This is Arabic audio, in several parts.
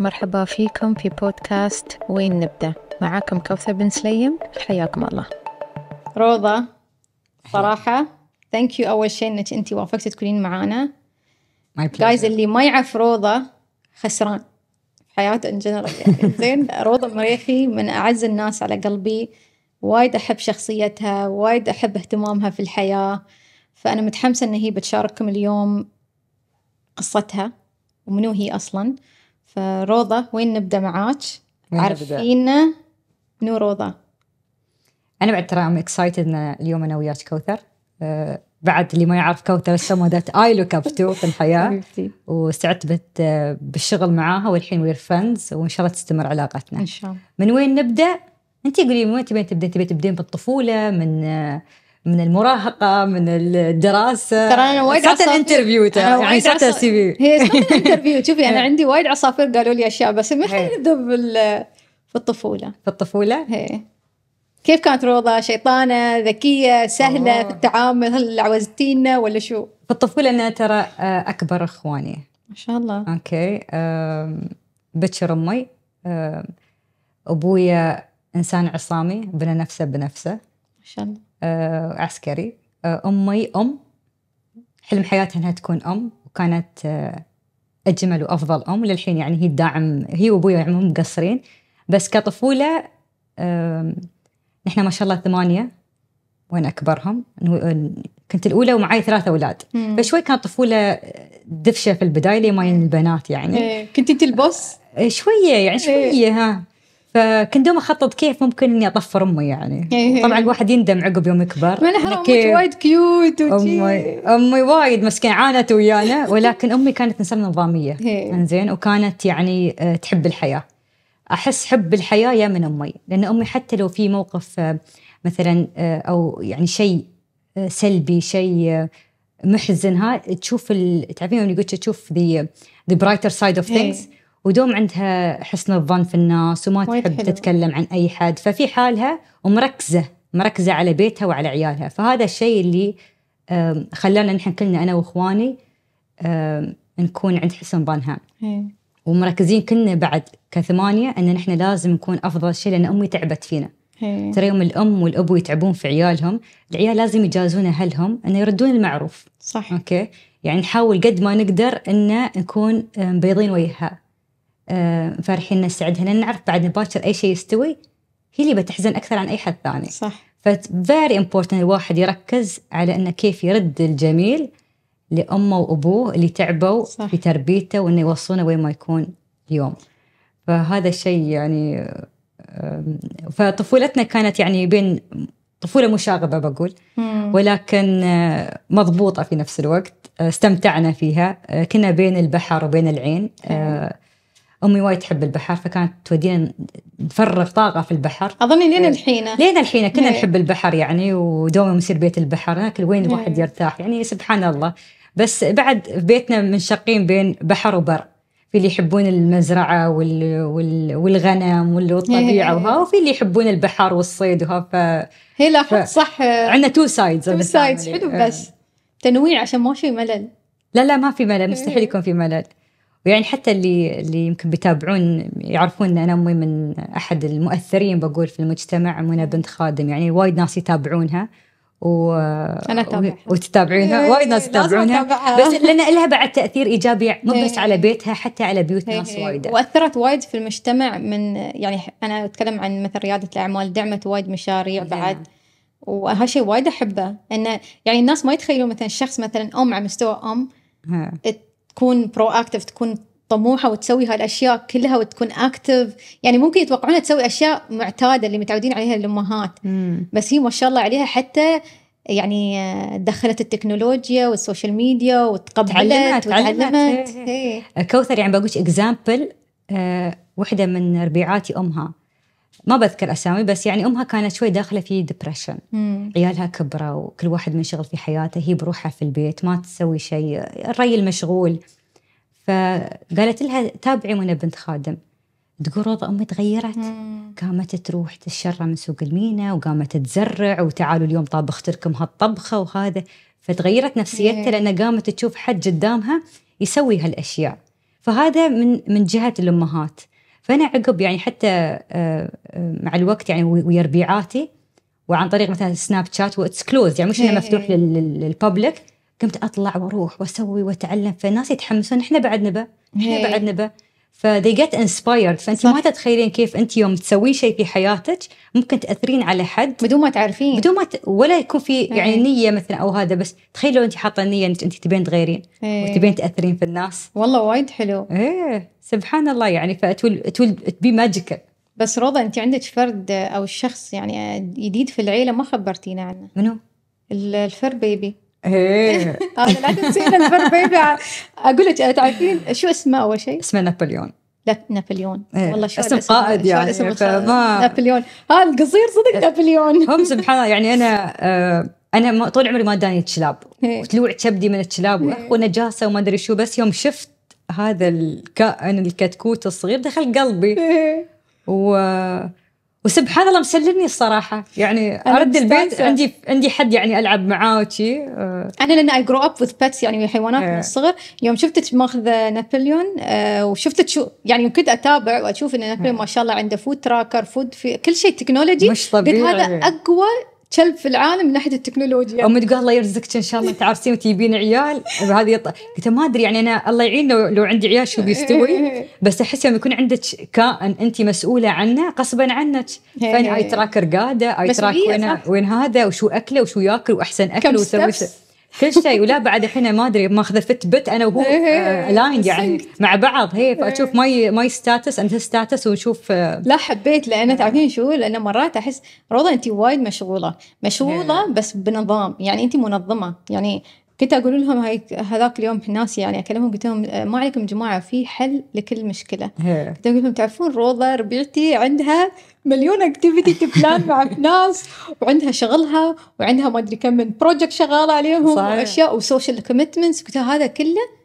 مرحبا فيكم في بودكاست وين نبدأ معاكم كوثر بن سليم حياكم الله روضة صراحة ثانك يو أول شيء أنك أنت وافقتي تكونين معانا جايز اللي ما يعرف روضة خسران في حياته ان جنرال يعني زين روضة مريحي من أعز الناس على قلبي وايد أحب شخصيتها وايد أحب اهتمامها في الحياة فأنا متحمسة أن هي بتشارككم اليوم قصتها ومنو هي أصلاً فروضة وين نبدأ معاك عارفين منو روضة أنا بعد ترى أم اكسايتد إن اليوم أنا وياك كوثر آه، بعد اللي ما يعرف كوثر السما ذات اي لوك اب تو في الحياة واستعدت بالشغل معاها والحين وير فرندز وإن شاء الله تستمر علاقتنا إن شاء الله من وين نبدأ؟ أنت قولي من وين تبين تبدين؟ تبين تبدين بالطفولة من آه، من المراهقه من الدراسه ترى انا وايد عصافير الانترفيو ترى يعني حتى السي في هي الانترفيو شوفي انا إيه. عندي وايد عصافير قالوا لي اشياء بس ما خلينا إيه. نبدا في الطفوله في الطفوله؟ هي. إيه. كيف كانت روضه شيطانه ذكيه سهله أوه. في التعامل هل عوزتينا ولا شو؟ في الطفوله انا ترى آه، اكبر اخواني ما شاء الله اوكي بكر امي ابويا انسان عصامي بنى نفسه بنفسه ما شاء الله آه، عسكري آه، أمي أم حلم حياتها أنها تكون أم وكانت آه، أجمل وأفضل أم للحين يعني هي الداعم هي وابوي يعني مقصرين بس كطفولة نحن ما شاء الله ثمانية وأنا أكبرهم كنت الأولى ومعي ثلاثة أولاد فشوي كانت طفولة دفشة في البداية لما البنات يعني إيه، كنت أنت البوس؟ إيه، شوية يعني إيه. شوية ها فكنت دوم اخطط كيف ممكن اني اطفر امي يعني إيه. طبعا الواحد يندم عقب يوم يكبر من امي وايد كيوت امي امي وايد مسكين عانت ويانا ولكن امي كانت انسانه نظاميه إيه. انزين وكانت يعني آه، تحب الحياه احس حب الحياه يا من امي لان امي حتى لو في موقف آه، مثلا آه، او يعني شيء سلبي شيء محزن ها تشوف تعرفين يقول تشوف ذا ذا برايتر سايد اوف ثينجز ودوم عندها حسن الظن في الناس وما تحب حلو. تتكلم عن اي حد ففي حالها ومركزه مركزه على بيتها وعلى عيالها فهذا الشيء اللي خلانا نحن كلنا انا واخواني نكون عند حسن ظنها إيه. ومركزين كلنا بعد كثمانيه ان نحن لازم نكون افضل شيء لان امي تعبت فينا إيه. ترى يوم الام والابو يتعبون في عيالهم العيال لازم يجازون اهلهم انه يردون المعروف صح اوكي يعني نحاول قد ما نقدر ان نكون بيضين وجهها آه، فرحين نستعدها لان نعرف بعد باكر اي شيء يستوي هي اللي بتحزن اكثر عن اي حد ثاني صح فيري امبورتنت الواحد يركز على انه كيف يرد الجميل لامه وابوه اللي تعبوا صح. في تربيته وانه يوصلونه وين ما يكون اليوم فهذا الشيء يعني فطفولتنا كانت يعني بين طفولة مشاغبة بقول ولكن آه، مضبوطة في نفس الوقت آه، استمتعنا فيها كنا بين البحر وبين العين امي وايد تحب البحر فكانت تودينا نفرغ طاقه في البحر اظن لين الحين لين الحين كنا نعم. نحب البحر يعني ودوما يصير بيت البحر هناك وين نعم. الواحد يرتاح يعني سبحان الله بس بعد بيتنا منشقين بين بحر وبر في اللي يحبون المزرعة وال... وال... والغنم والطبيعة إيه. وها وفي اللي يحبون البحر والصيد وها ف هي لا ف... صح عندنا تو سايدز تو سايدز حلو إيه. بس تنويع عشان ما في ملل لا لا ما في ملل إيه. مستحيل يكون في ملل ويعني حتى اللي اللي يمكن بيتابعون يعرفون ان انا امي من احد المؤثرين بقول في المجتمع منى بنت خادم يعني وايد ناس يتابعونها و... انا اتابعها وتتابعينها إيه، وايد إيه، ناس يتابعونها بس لان لها بعد تاثير ايجابي مو بس إيه. على بيتها حتى على بيوت ناس وايده واثرت وايد في المجتمع من يعني انا اتكلم عن مثل رياده الاعمال دعمت وايد مشاريع بعد وهالشيء وايد احبه انه يعني الناس ما يتخيلوا مثلا شخص مثلا ام على مستوى ام تكون برو اكتف تكون طموحه وتسوي هالاشياء كلها وتكون اكتف يعني ممكن يتوقعونها تسوي اشياء معتاده اللي متعودين عليها الامهات بس هي ما شاء الله عليها حتى يعني دخلت التكنولوجيا والسوشيال ميديا وتقبلت تعلمت وتعلمت هي. إيه، إيه، هي. إيه. كوثر يعني بقول اكزامبل آه، وحده من ربيعاتي امها ما بذكر اسامي بس يعني امها كانت شوي داخله في ديبرشن عيالها كبروا وكل واحد منشغل في حياته هي بروحها في البيت ما تسوي شيء الريل مشغول فقالت لها تابعي منى بنت خادم تقول روضة أمي تغيرت مم. قامت تروح تشرى من سوق المينا وقامت تزرع وتعالوا اليوم طابخت لكم هالطبخة وهذا فتغيرت نفسيتها إيه. لأن قامت تشوف حد قدامها يسوي هالأشياء فهذا من من جهة الأمهات فانا عقب يعني حتى آه، آه، مع الوقت يعني ويا ربيعاتي وعن طريق مثلا سناب شات واتس كلوز يعني مش انه إيه، مفتوح إيه. للببليك قمت اطلع واروح واسوي واتعلم فالناس يتحمسون احنا بعد نبى احنا إيه. بعد نبى فدي جيت انسبايرد فانت ما تتخيلين كيف انت يوم تسوين شيء في حياتك ممكن تاثرين على حد بدون ما تعرفين بدون ما ت... ولا يكون في إيه. يعني أيه. نيه مثلا او هذا بس تخيلوا انت حاطه نيه انك انت تبين تغيرين أيه. وتبين تاثرين في الناس والله وايد حلو ايه سبحان الله يعني فتول تول بي ماجيكال بس روضه انت عندك فرد او شخص يعني جديد في العيله ما خبرتينا عنه منو؟ الفر بيبي ايه لا تنسين البر اقول لك تعرفين شو اسمه اول شيء؟ اسمه نابليون لا نابليون إيه. والله شو اسم قائد يعني اسم فما... نابليون هذا آه، القصير صدق إيه. نابليون هم سبحان الله يعني انا آه، انا طول عمري ما داني كلاب إيه. وتلوع كبدي من الكلاب إيه. ونجاسه وما ادري شو بس يوم شفت هذا الكائن الكتكوت الصغير دخل قلبي و وسبحان الله مسلمني الصراحه يعني ارد البيت عندي عندي حد يعني العب معاه وشي انا لان اي جرو اب وذ بيتس يعني حيوانات من إيه. الصغر يوم شفتك ماخذه نابليون وشفتك شو يعني كنت اتابع واشوف ان نابليون إيه. ما شاء الله عنده فود تراكر فود في كل شيء تكنولوجي مش طبيعي هذا اقوى كلب في العالم من ناحيه التكنولوجيا امي oh تقول الله يرزقك ان شاء الله تعرفين وتجيبين عيال وهذه يط... قلت ما ادري يعني انا الله يعين لو, لو عندي عيال شو بيستوي بس احس يوم يكون عندك كائن انت مسؤوله عنه غصبا عنك فانا اي تراك رقاده اي تراك وين وين هذا وشو اكله وشو ياكل واحسن اكل وسوي كل شيء ولا بعد الحين ما ادري ماخذه فت بت انا وهو لايند إيه، آه، إيه، يعني إيه. مع بعض هي فاشوف ماي ماي ستاتس انت ستاتس ونشوف آه، لا حبيت لان آه. تعرفين شو لان مرات احس روضه انت وايد مشغوله مشغوله بس بنظام يعني انت منظمه يعني كنت اقول لهم هيك هذاك اليوم الناس يعني اكلمهم قلت لهم آه، ما عليكم جماعه في حل لكل مشكله كنت اقول لهم تعرفون روضه ربيعتي عندها مليون اكتيفيتي تبلان مع ناس وعندها شغلها وعندها ما ادري كم من بروجكت شغاله عليهم صحيح. واشياء وسوشيال كوميتمنتس قلت هذا كله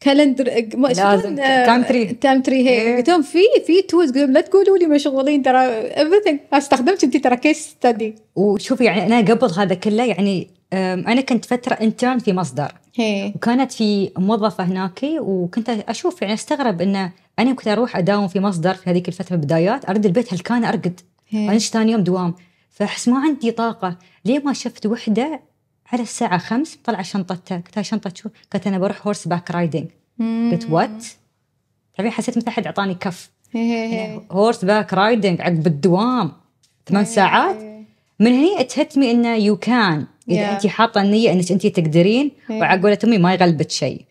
كالندر إيه، لازم تايم تري تايم تري هي إيه. قلت لهم في في تولز قلت لهم لا تقولوا لي مشغولين ترى everything استخدمت انت ترى كيس ستدي وشوفي يعني انا قبل هذا كله يعني انا كنت فتره انترن في مصدر هي. وكانت في موظفه هناك وكنت اشوف يعني استغرب انه انا كنت اروح اداوم في مصدر في هذيك الفتره بدايات ارد البيت هل كان ارقد انا ثاني يوم دوام فاحس ما عندي طاقه ليه ما شفت وحده على الساعه خمس طلع شنطتها قلت شنطه شو قالت انا بروح هورس باك رايدنج قلت وات تعرفين حسيت مثل احد اعطاني كف هورس باك رايدنج عقب الدوام ثمان ساعات من هنا اتهتمي انه يو كان اذا yeah. انت حاطه النيه انك انت تقدرين hey. وعلى قولة امي ما يغلبك شيء hey,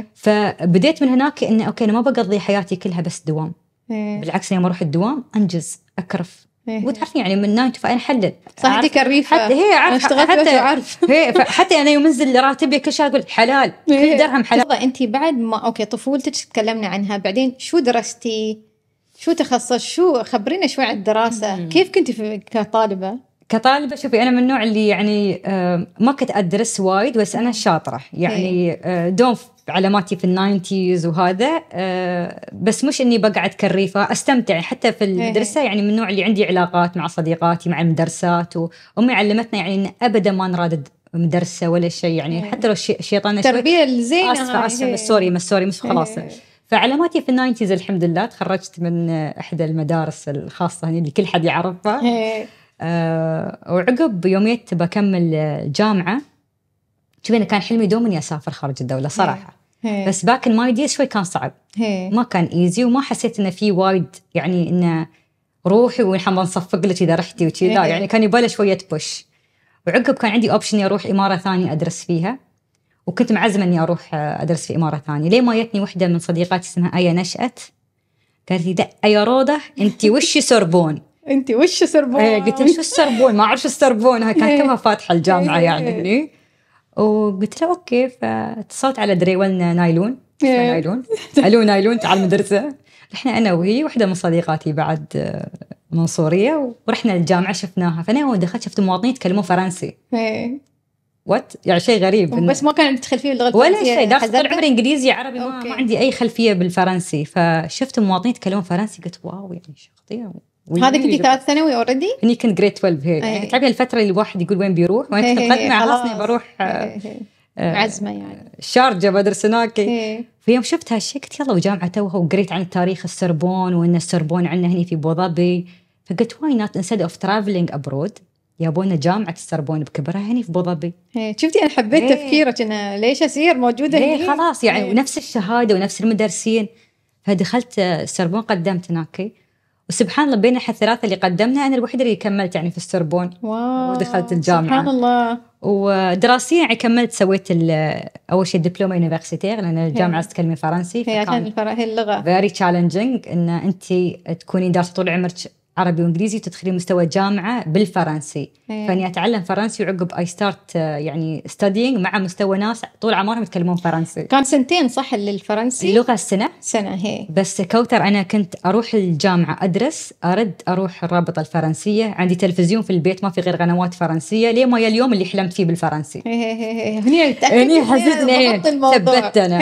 hey. فبديت من هناك ان اوكي انا ما بقضي حياتي كلها بس دوام hey. بالعكس يوم اروح الدوام انجز اكرف وتعرفين يعني من نايم فانا احلل صح انت كريفه حتى هي عارف اشتغلت حتى عارف هي حتى انا يوم انزل راتبي كل شهر اقول حلال كل درهم حلال انت بعد ما اوكي طفولتك تكلمنا عنها بعدين شو درستي؟ شو تخصص؟ شو خبرينا شوي عن الدراسه؟ كيف كنت كطالبه؟ كطالبة شوفي أنا من النوع اللي يعني آه، ما كنت أدرس وايد بس أنا شاطرة يعني دوم إيه. آه، علاماتي في الناينتيز وهذا آه، بس مش إني بقعد كريفة أستمتع حتى في إيه. المدرسة يعني من النوع اللي عندي علاقات مع صديقاتي مع المدرسات وأمي علمتنا يعني إن أبدا ما نرادد مدرسة ولا شيء يعني إيه. حتى لو شيطانة التربية الزينة أسفة أسفة سوري ما سوري مش خلاص فعلاماتي في الناينتيز الحمد لله تخرجت من احدى المدارس الخاصه هني اللي كل حد يعرفها آه، وعقب يوم جيت بكمل جامعه شوفي انا كان حلمي دوم اني اسافر خارج الدوله صراحه هي. بس باك ان ماي دي شوي كان صعب هي. ما كان ايزي وما حسيت انه في وايد يعني انه روحي ونحن بنصفق لك اذا رحتي وكذا إيه. يعني كان يبالي شويه بوش وعقب كان عندي اوبشن اروح اماره ثانيه ادرس فيها وكنت معزمه اني اروح ادرس في اماره ثانيه ليه ما جتني وحده من صديقاتي اسمها ايا نشات قالت لي لا يا روضه انت وش سربون انت وش سربون؟ ايه قلت له شو السربون؟ ما اعرف شو السربون هاي كانت توها إيه. فاتحه الجامعه إيه. يعني هني وقلت له اوكي فاتصلت على دريولنا نايلون إيه. نايلون الو نايلون تعال المدرسه رحنا انا وهي وحده من صديقاتي بعد منصوريه ورحنا الجامعه شفناها فانا اول دخلت شفت مواطنين يتكلمون فرنسي وات يعني شيء غريب بس ما كان عندك خلفيه باللغه الفرنسيه ولا شيء داخل طول عمري انجليزي عربي ما, ما عندي اي خلفيه بالفرنسي فشفت مواطنين يتكلمون فرنسي قلت واو يعني شخصيه هذا كنتي ثالث ثانوي اوريدي؟ هني كنت جريد 12 هيك يعني تعرفين الفتره اللي الواحد يقول وين بيروح وين إيه، إيه، تقدمي إيه، خلاص بروح آه، آه، عزمه يعني شارجه بدرس هناك فيوم شفت هالشيء قلت يلا وجامعه توها وقريت عن تاريخ السربون وان السربون عندنا هنا في ابو ظبي فقلت واي نوت انستيد اوف ترافلينج ابرود يابونا جامعة السربون بكبرها هني في ابو شفتي انا حبيت هي. تفكيرك انا ليش اسير موجودة هي خلاص يعني هي. ونفس الشهادة ونفس المدرسين فدخلت آه، السربون قدمت هناك وسبحان الله بين الثلاثه اللي قدمنا انا الوحيده اللي كملت يعني في السربون واو ودخلت الجامعه سبحان الله ودراسيا يعني كملت سويت اول شيء دبلوم يونيفرسيتير لان الجامعه تتكلمي فرنسي هي عشان الفرق هي اللغه فيري تشالنجينج ان انت تكوني دارسه طول عمرك عربي وانجليزي وتدخلي مستوى جامعه بالفرنسي أيه. فاني اتعلم فرنسي وعقب اي آه، ستارت يعني ستادينج مع مستوى ناس طول عمرهم يتكلمون فرنسي كان سنتين صح للفرنسي اللغه السنه سنه هي إيه. بس كوثر انا كنت اروح الجامعه ادرس ارد اروح الرابطه الفرنسيه عندي تلفزيون في البيت ما في غير قنوات فرنسيه ليه ما يا اليوم اللي حلمت فيه بالفرنسي إيه، إيه، هني هني حسيت اني ثبتت انا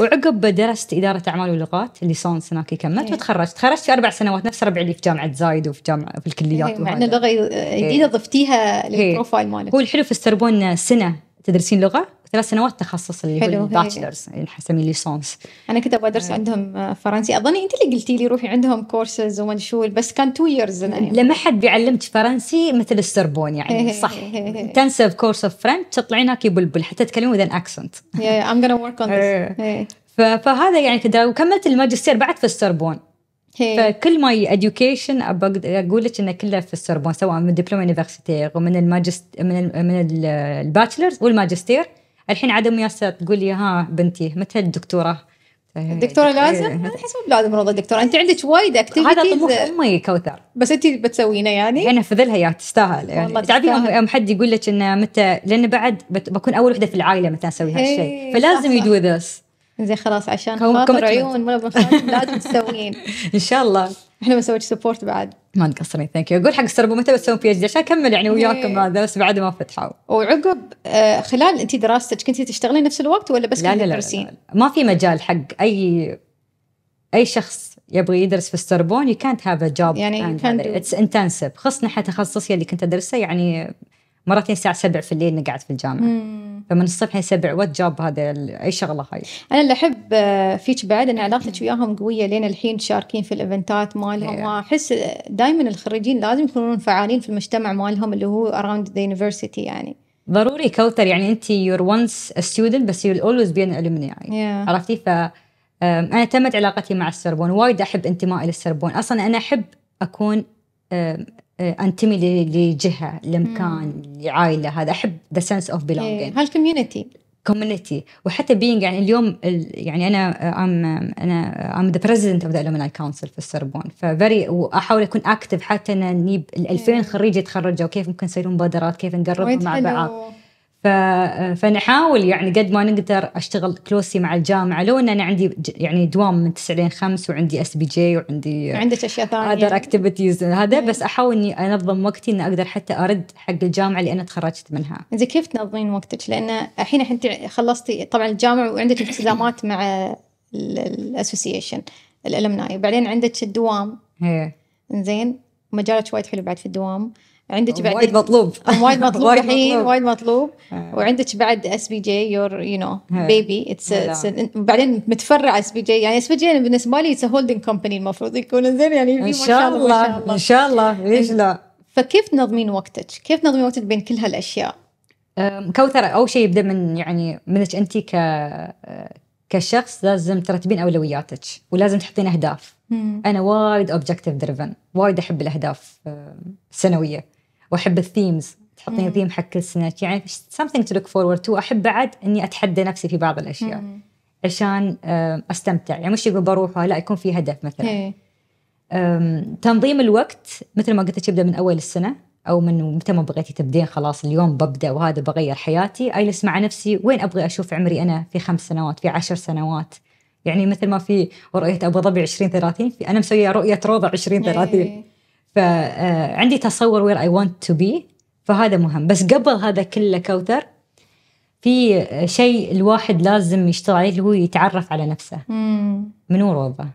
وعقب درست اداره اعمال ولغات الليسانس هناك كملت وتخرجت تخرجت في اربع سنوات نفس ربعي اللي في جامعه جامعه زايد وفي جامعه في الكليات إيه، مع انه لغه إيه. جديده ضفتيها إيه. للبروفايل مالك هو الحلو في السربون سنه تدرسين لغه ثلاث سنوات تخصص اللي حلو هو الباتشلرز يعني نسميه ليسونس انا كنت ابغى ادرس آه. عندهم فرنسي اظن انت اللي قلتي لي روحي عندهم كورسز وما شو بس كان تو ييرز لما حد بيعلمك فرنسي مثل السربون يعني صح تنسى كورس اوف فرنش تطلعين هاكي بلبل حتى تكلمين وذ اكسنت ام gonna work آه. فهذا يعني كذا وكملت الماجستير بعد في السربون إيه. فكل ماي اديوكيشن اقول لك انه كله في السربون سواء من الدبلوم يونيفرسيتير ومن الماجست من من الباتشلرز والماجستير الحين عدم ياسر تقول لي ها بنتي متى الدكتوره؟ الدكتوره لازم إيه. انا احس مو بلازم والله الدكتوره انت عندك وايد اكتيفيتيز هذا طموح امي كوثر بس انت بتسوينه يعني انا فذلها يا تستاهل يعني تعرفين يوم حد يقول لك انه متى لان بعد بكون اول وحده في العائله مثلا اسوي هالشيء إيه، فلازم يدو ذس زين خلاص عشان خاطر عيون ولا لازم تسوين ان شاء الله احنا بنسوي سبورت بعد ما تقصرين ثانك يو اقول حق السربو متى بتسوون بي اتش دي عشان اكمل يعني وياكم إيه. هذا بس بعد ما فتحوا وعقب آه، خلال انت دراستك كنت تشتغلين نفس الوقت ولا بس لا لا, لا, لا, لا, ما في مجال حق اي اي شخص يبغى يدرس في السربون يو كانت هاف ا جوب يعني اتس انتنسيف خصنا حتى تخصصي اللي كنت ادرسه يعني مرتين الساعه 7 في الليل نقعد في الجامعه مم. فمن الصبح 7 وات جاب هذا اي شغله هاي انا اللي احب آه، فيك بعد ان علاقتك وياهم قويه لين الحين تشاركين في الايفنتات مالهم إيه. احس دائما الخريجين لازم يكونون فعالين في المجتمع مالهم اللي هو اراوند ذا يونيفرسيتي يعني ضروري كوثر يعني انت يور وانس ستودنت بس يو اولويز بي ان yeah. عرفتي ف انا تمت علاقتي مع السربون وايد احب انتمائي للسربون اصلا انا احب اكون آه، انتمي لجهه لمكان لعائله هذا احب ذا سنس اوف بيلونجينج هالكوميونتي كوميونتي وحتى بينج يعني اليوم يعني انا ام آه، آه، انا ام ذا بريزدنت اوف ذا الومناي كونسل في السربون ففيري واحاول اكون اكتف حتى ان نجيب ال 2000 إيه. خريج يتخرجوا كيف ممكن يصيرون مبادرات كيف نقربهم مع بعض فنحاول يعني قد ما نقدر اشتغل كلوسي مع الجامعه لو ان انا عندي يعني دوام من 9 لين 5 وعندي اس بي جي وعندي عندك اشياء ثانيه هذا اكتيفيتيز هذا بس احاول اني انظم وقتي اني اقدر حتى ارد حق الجامعه اللي انا تخرجت منها. إذا كيف تنظمين وقتك؟ لان الحين انت خلصتي طبعا الجامعه وعندك التزامات مع الاسوسيشن الالمناي وبعدين عندك الدوام. هي. إيه. زين مجالك وايد حلو بعد في الدوام. عندك بعد وايد مطلوب وايد مطلوب الحين وايد مطلوب آه. وعندك بعد اس بي جي يور يو نو بيبي اتس بعدين متفرع اس بي جي يعني اس بي جي بالنسبه لي اتس هولدنج كومباني المفروض يكون زين يعني ان شاء الله ان شاء الله ليش لا فكيف تنظمين وقتك؟ كيف تنظمين وقتك بين كل هالاشياء؟ كوثر اول شيء يبدا من يعني منك انت ك آه، كشخص لازم ترتبين اولوياتك ولازم تحطين اهداف مم. انا وايد اوبجكتيف دريفن وايد احب الاهداف السنويه آه، واحب الثيمز تحطين ثيم حق كل سنه يعني something to look forward to احب بعد اني اتحدى نفسي في بعض الاشياء مم. عشان آه، استمتع يعني مش يقول بروحها لا يكون في هدف مثلا إيه. تنظيم الوقت مثل ما قلت لك يبدا من اول السنه او من متى ما بغيتي تبدين خلاص اليوم ببدا وهذا بغير حياتي اجلس مع نفسي وين ابغى اشوف عمري انا في خمس سنوات في عشر سنوات يعني مثل ما في رؤيه ابو ظبي 20 30 انا مسويه رؤيه روضه 20 30 إيه. فعندي تصور وير اي ونت تو بي فهذا مهم بس قبل هذا كله كوثر في شيء الواحد لازم يشتغل عليه اللي هو يتعرف على نفسه مم. من وضعه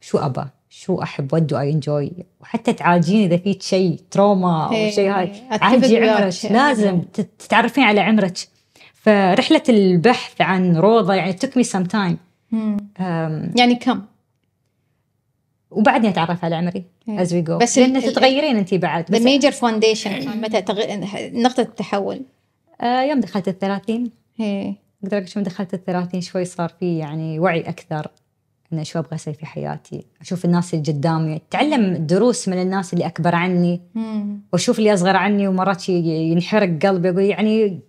شو ابى شو احب ودو اي انجوي وحتى تعالجين اذا في شيء تروما او إيه، شيء هاي عندي عمرك لازم إيه. تتعرفين على عمرك فرحله البحث عن روضه يعني تكمي سم تايم يعني كم وبعدني اتعرف على عمري از وي جو بس لان تتغيرين انت بعد بس ميجر إيه. فاونديشن متى نقطه التحول آه يوم دخلت ال 30 إيه. اقدر اقول يوم دخلت ال 30 شوي صار في يعني وعي اكثر انه شو ابغى اسوي في حياتي اشوف الناس اللي قدامي اتعلم دروس من الناس اللي اكبر عني واشوف اللي اصغر عني ومرات ينحرق قلبي اقول يعني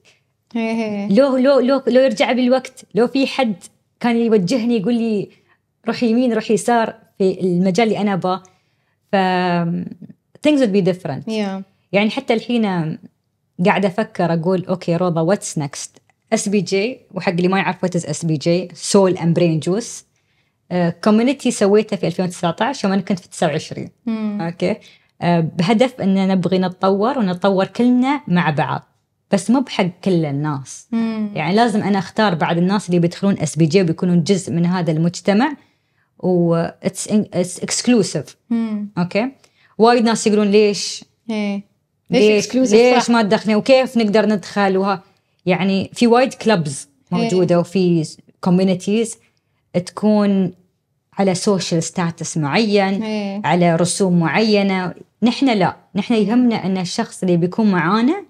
إيه، لو لو لو لو يرجع بالوقت لو في حد كان يوجهني يقول لي روح يمين روح يسار في المجال اللي انا ابغاه ف things would be different yeah. يعني حتى الحين قاعدة أفكر أقول أوكي روضة واتس نكست اس بي جي وحق اللي ما يعرف واتس اس بي جي سول اند برين جوس كوميونتي سويته في 2019 يوم انا كنت في 29 mm. اوكي uh, بهدف ان نبغي نتطور ونتطور كلنا مع بعض بس مو بحق كل الناس mm. يعني لازم انا اختار بعض الناس اللي بيدخلون اس بي جي وبيكونون جزء من هذا المجتمع و اتس اتس اكسكلوسيف اوكي وايد ناس يقولون ليش ايه ليش ليش ما تدخلني وكيف نقدر ندخل وها يعني في وايد كلبز إيه. موجوده وفي كوميونيتيز تكون على سوشيال ستاتس معين إيه. على رسوم معينه نحن لا نحن يهمنا ان الشخص اللي بيكون معانا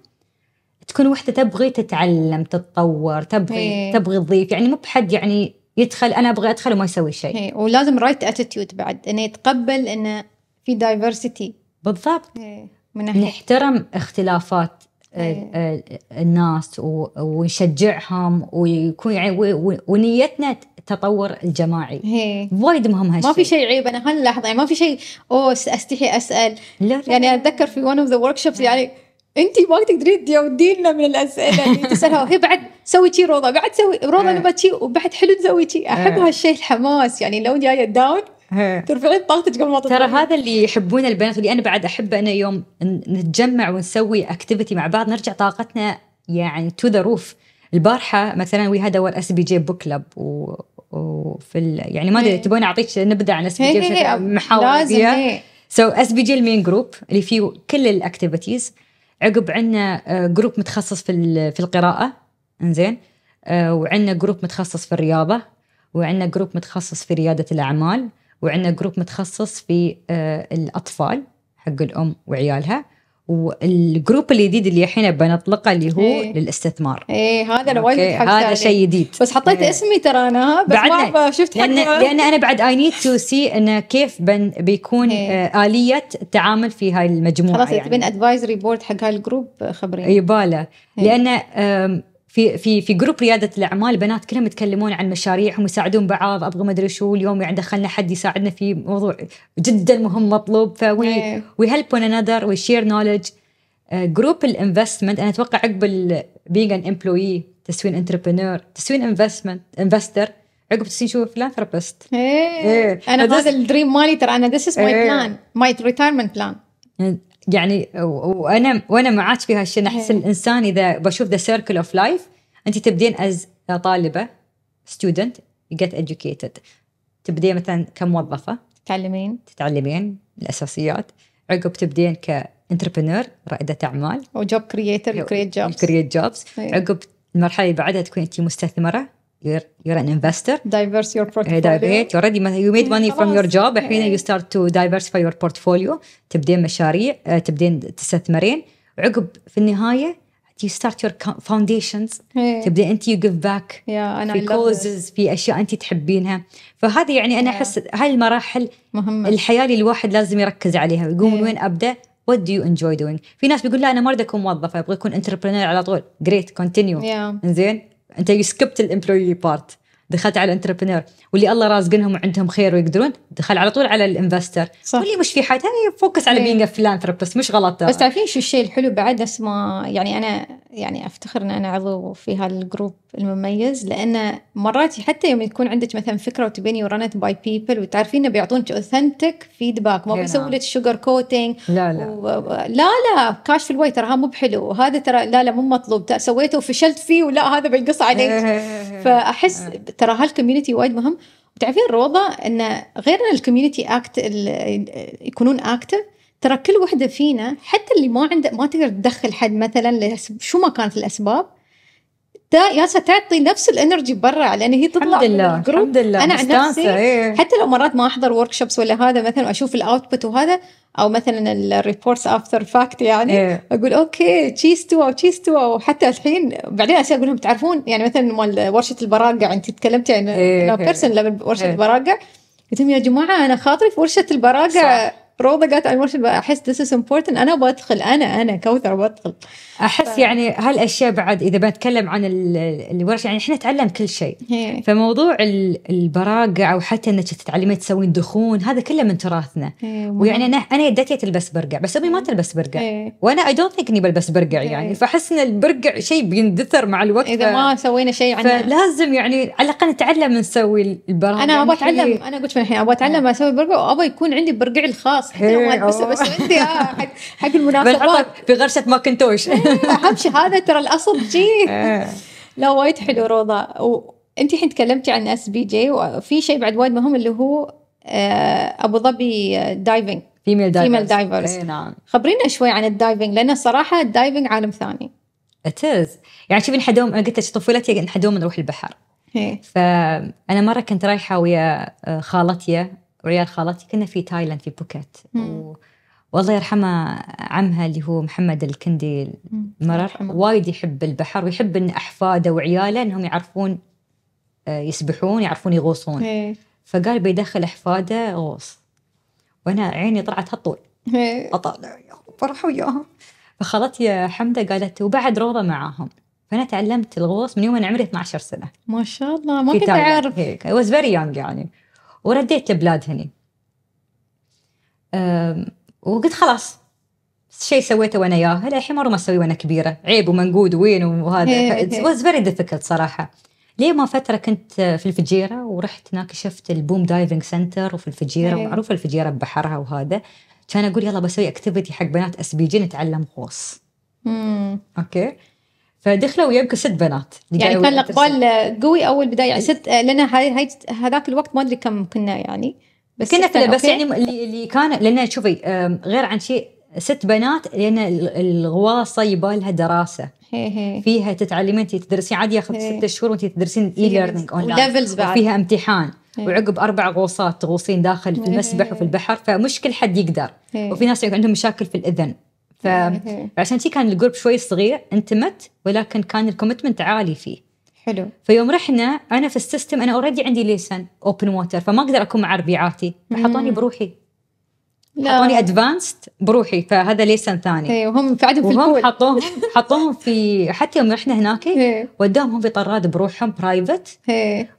تكون وحده تبغي تتعلم تتطور تبغي إيه. تبغي تضيف يعني مو بحد يعني يدخل انا ابغى ادخل وما يسوي شيء إيه، ولازم رايت اتيتيود بعد انه يتقبل انه في دايفرسيتي بالضبط إيه، من ناحية. نحترم اختلافات هي. إيه. الناس ونشجعهم ويكون يعني ونيتنا التطور الجماعي وايد مهم هالشيء ما في شيء عيب انا هاللحظه يعني ما في شيء اوه استحي اسال لا لا. يعني اتذكر في ون اوف ذا ورك يعني انت ما تقدرين تودينا من الاسئله اللي تسالها وهي بعد سوي شي روضه بعد سوي روضه إيه. نبغى شي وبعد حلو تسوي شي إيه. احب هالشيء الحماس يعني لو جايه داون إيه. ترفعين طاقتك قبل ما ترى هذا اللي يحبون البنات واللي انا بعد احبه انا يوم نتجمع ونسوي اكتيفيتي مع بعض نرجع طاقتنا يعني تو ذا روف البارحه مثلا وي هاد اور اس بي جي بوك كلب و... وفي ال... يعني ما ادري تبون اعطيك نبذه عن اس بي جي محاوله لازم سو اس بي جي المين جروب اللي فيه كل الاكتيفيتيز عقب عندنا جروب آه، متخصص في في القراءه انزين آه، وعندنا جروب متخصص في الرياضه وعندنا جروب متخصص في رياده الاعمال وعندنا جروب متخصص في آه، الاطفال حق الام وعيالها والجروب الجديد اللي الحين بنطلقه اللي هو إيه. للاستثمار ايه هذا انا وايد حق هذا شيء جديد بس حطيت إيه. اسمي ترى انا بس بعدنا ما شفت لأن, لان انا بعد اي نيد تو سي انه كيف بن بيكون إيه. آه، اليه التعامل في هاي المجموعه خلاص يعني. تبين ادفايزري بورد حق هاي الجروب خبرين يباله إيه. لان في في في جروب رياده الاعمال بنات كلهم يتكلمون عن مشاريعهم ويساعدون بعض ابغى ما ادري شو اليوم يعني دخلنا حد يساعدنا في موضوع جدا مهم مطلوب ف وي هيلب ون انذر وي شير نولج جروب الانفستمنت انا اتوقع عقب بينج ان امبلوي تسوين انتربرنور تسوين انفستمنت انفستر عقب تسوين شو فيلانثروبست إيه. ايه انا هذا الدريم مالي ترى انا ذس از ماي بلان ماي ريتايرمنت بلان يعني وانا وانا معاك في هالشيء احس إيه. الانسان اذا بشوف ذا سيركل اوف لايف انت تبدين از طالبه ستودنت جيت educated تبدين مثلا كموظفه تتعلمين تتعلمين الاساسيات عقب تبدين انتربرنور رائده اعمال وجوب كرييتر كرييت جوبز كرييت جوبز عقب المرحله اللي بعدها تكون انت مستثمره you're you're an investor diverse your uh, portfolio you already you made money from your job الحين you start to diversify your portfolio تبدين مشاريع uh, تبدين تستثمرين عقب في النهايه you start your foundations تبدي انت you give back yeah, في causes في اشياء انت تحبينها فهذه يعني انا احس هاي المراحل مهمة. الحياه اللي الواحد لازم يركز عليها ويقول من وين ابدا what do you enjoy doing في ناس بيقول لا انا ما اريد اكون موظفه ابغى اكون انتربرينور على طول جريت كونتينيو yeah. انزين انت يو سكبت الامبلوي بارت دخلت على الانتربرنور واللي الله رازقنهم وعندهم خير ويقدرون دخل على طول على الانفستر صح. واللي مش في حياته هذه يعني فوكس على بينج إيه. فيلانثروبست مش غلط بس تعرفين شو الشيء الحلو بعد نفس ما يعني انا يعني افتخر ان انا عضو في هالجروب المميز لان مرات حتى يوم يكون عندك مثلا فكره وتبيني ورنت باي بيبل وتعرفين انه بيعطونك اوثنتك فيدباك ما بيسوي لك شوجر كوتنج لا لا و... لا لا كاش في الواي ترى مو بحلو وهذا ترى لا لا مو مطلوب سويته وفشلت فيه ولا هذا بينقص عليك إيه، إيه، فاحس ترى هالكوميونتي وايد مهم وتعرفين روضه ان غير ان الكوميونتي اكت يكونون اكتف ترى كل وحده فينا حتى اللي ما عنده ما تقدر تدخل حد مثلا شو ما كانت الاسباب تا ياسا تعطي نفس الانرجي برا لان هي تطلع الحمد لله الحمد لله انا عن نفسي إيه. حتى لو مرات ما احضر ورك شوبس ولا هذا مثلا اشوف الاوتبوت وهذا او مثلا الريبورتس افتر فاكت يعني إيه. اقول اوكي شي استوى وشي استوى وحتى الحين بعدين اقول لهم تعرفون يعني مثلا مال ورشه البراقع يعني انت تكلمتي عن بيرسون إيه، إيه. ورشه إيه. البراقع قلت لهم يا جماعه انا خاطري في ورشه البراقع صح. روضه قالت على احس ذس از امبورتنت انا بدخل انا انا كوثر بدخل احس ف... يعني هالاشياء بعد اذا بنتكلم عن الورش يعني احنا نتعلم كل شيء فموضوع البراقه او حتى انك تتعلمين تسوين دخون هذا كله من تراثنا ويعني انا انا يدتي تلبس برقع بس امي ما تلبس برقع وانا اي دونت ثينك اني بلبس برقع يعني فاحس ان البرقع شيء بيندثر مع الوقت اذا ما سوينا شيء عنه فلازم يعني على الاقل نتعلم نسوي البراقع انا ابغى يعني اتعلم انا قلت من الحين ابغى اتعلم اسوي برقع وابغى يكون عندي برقعي الخاص خلاص حتى بس آه. بس انت آه، حق المناسبات في غرشه كنتوش إيه، اهم شيء هذا ترى الاصل جي إيه. لا وايد حلو روضه وانت الحين تكلمتي عن اس بي جي وفي شيء بعد وايد مهم اللي هو آه، ابو ظبي دايفنج فيميل دايفرز فيميل دايفرز اي نعم خبرينا شوي عن الدايفنج لان الصراحه الدايفنج عالم ثاني اتز يعني شوفي انا قلت لك طفولتي انحدوم نروح البحر هي. إيه. فانا مره كنت رايحه ويا خالتي وريال خالتي كنا في تايلاند في بوكيت والله يرحمه عمها اللي هو محمد الكندي المرر وايد يحب البحر ويحب ان احفاده وعياله انهم يعرفون آه، يسبحون يعرفون يغوصون إيه. فقال بيدخل احفاده غوص وانا عيني طلعت هالطول إيه. اطالع وياهم رب وياهم فخالتي حمده قالت وبعد روضه معاهم فانا تعلمت الغوص من يوم انا عمري 12 سنه ما شاء الله ما كنت اعرف اي واز فيري يونغ يعني ورديت البلاد هني وقلت خلاص شيء سويته وانا ياهل الحين مره ما اسويه وانا كبيره عيب ومنقود وين وهذا واز فيري ديفيكلت صراحه ليه ما فتره كنت في الفجيره ورحت هناك شفت البوم دايفنج سنتر وفي الفجيره إيه. معروفه الفجيره ببحرها وهذا كان اقول يلا بسوي اكتيفيتي حق بنات اس بي جي نتعلم غوص اوكي فدخلوا وياه ست بنات يعني كان الاقبال قوي اول بدايه يعني ست لان هذاك الوقت ما ادري كم كنا يعني بس كنا كنا بس يعني اللي كان لان شوفي غير عن شيء ست بنات لان الغواصه يبالها دراسه هي هي. فيها تتعلمين انت تدرسين عادي ياخذ ست شهور وانت تدرسين اي ليرنينج اون فيها امتحان هي. وعقب اربع غوصات تغوصين داخل في المسبح وفي البحر فمش كل حد يقدر وفي ناس عندهم مشاكل في الاذن فعشان شي كان الجروب شوي صغير انتمت ولكن كان الكوميتمنت عالي فيه حلو فيوم رحنا انا في السيستم انا اوريدي عندي ليسن اوبن ووتر فما اقدر اكون مع ربيعاتي فحطوني بروحي لا. حطوني ادفانسد بروحي فهذا ليسن ثاني اي وهم قعدوا في وهم حطوهم حطوهم في حتى يوم رحنا هناك إيه. ودوهم في طراد بروحهم برايفت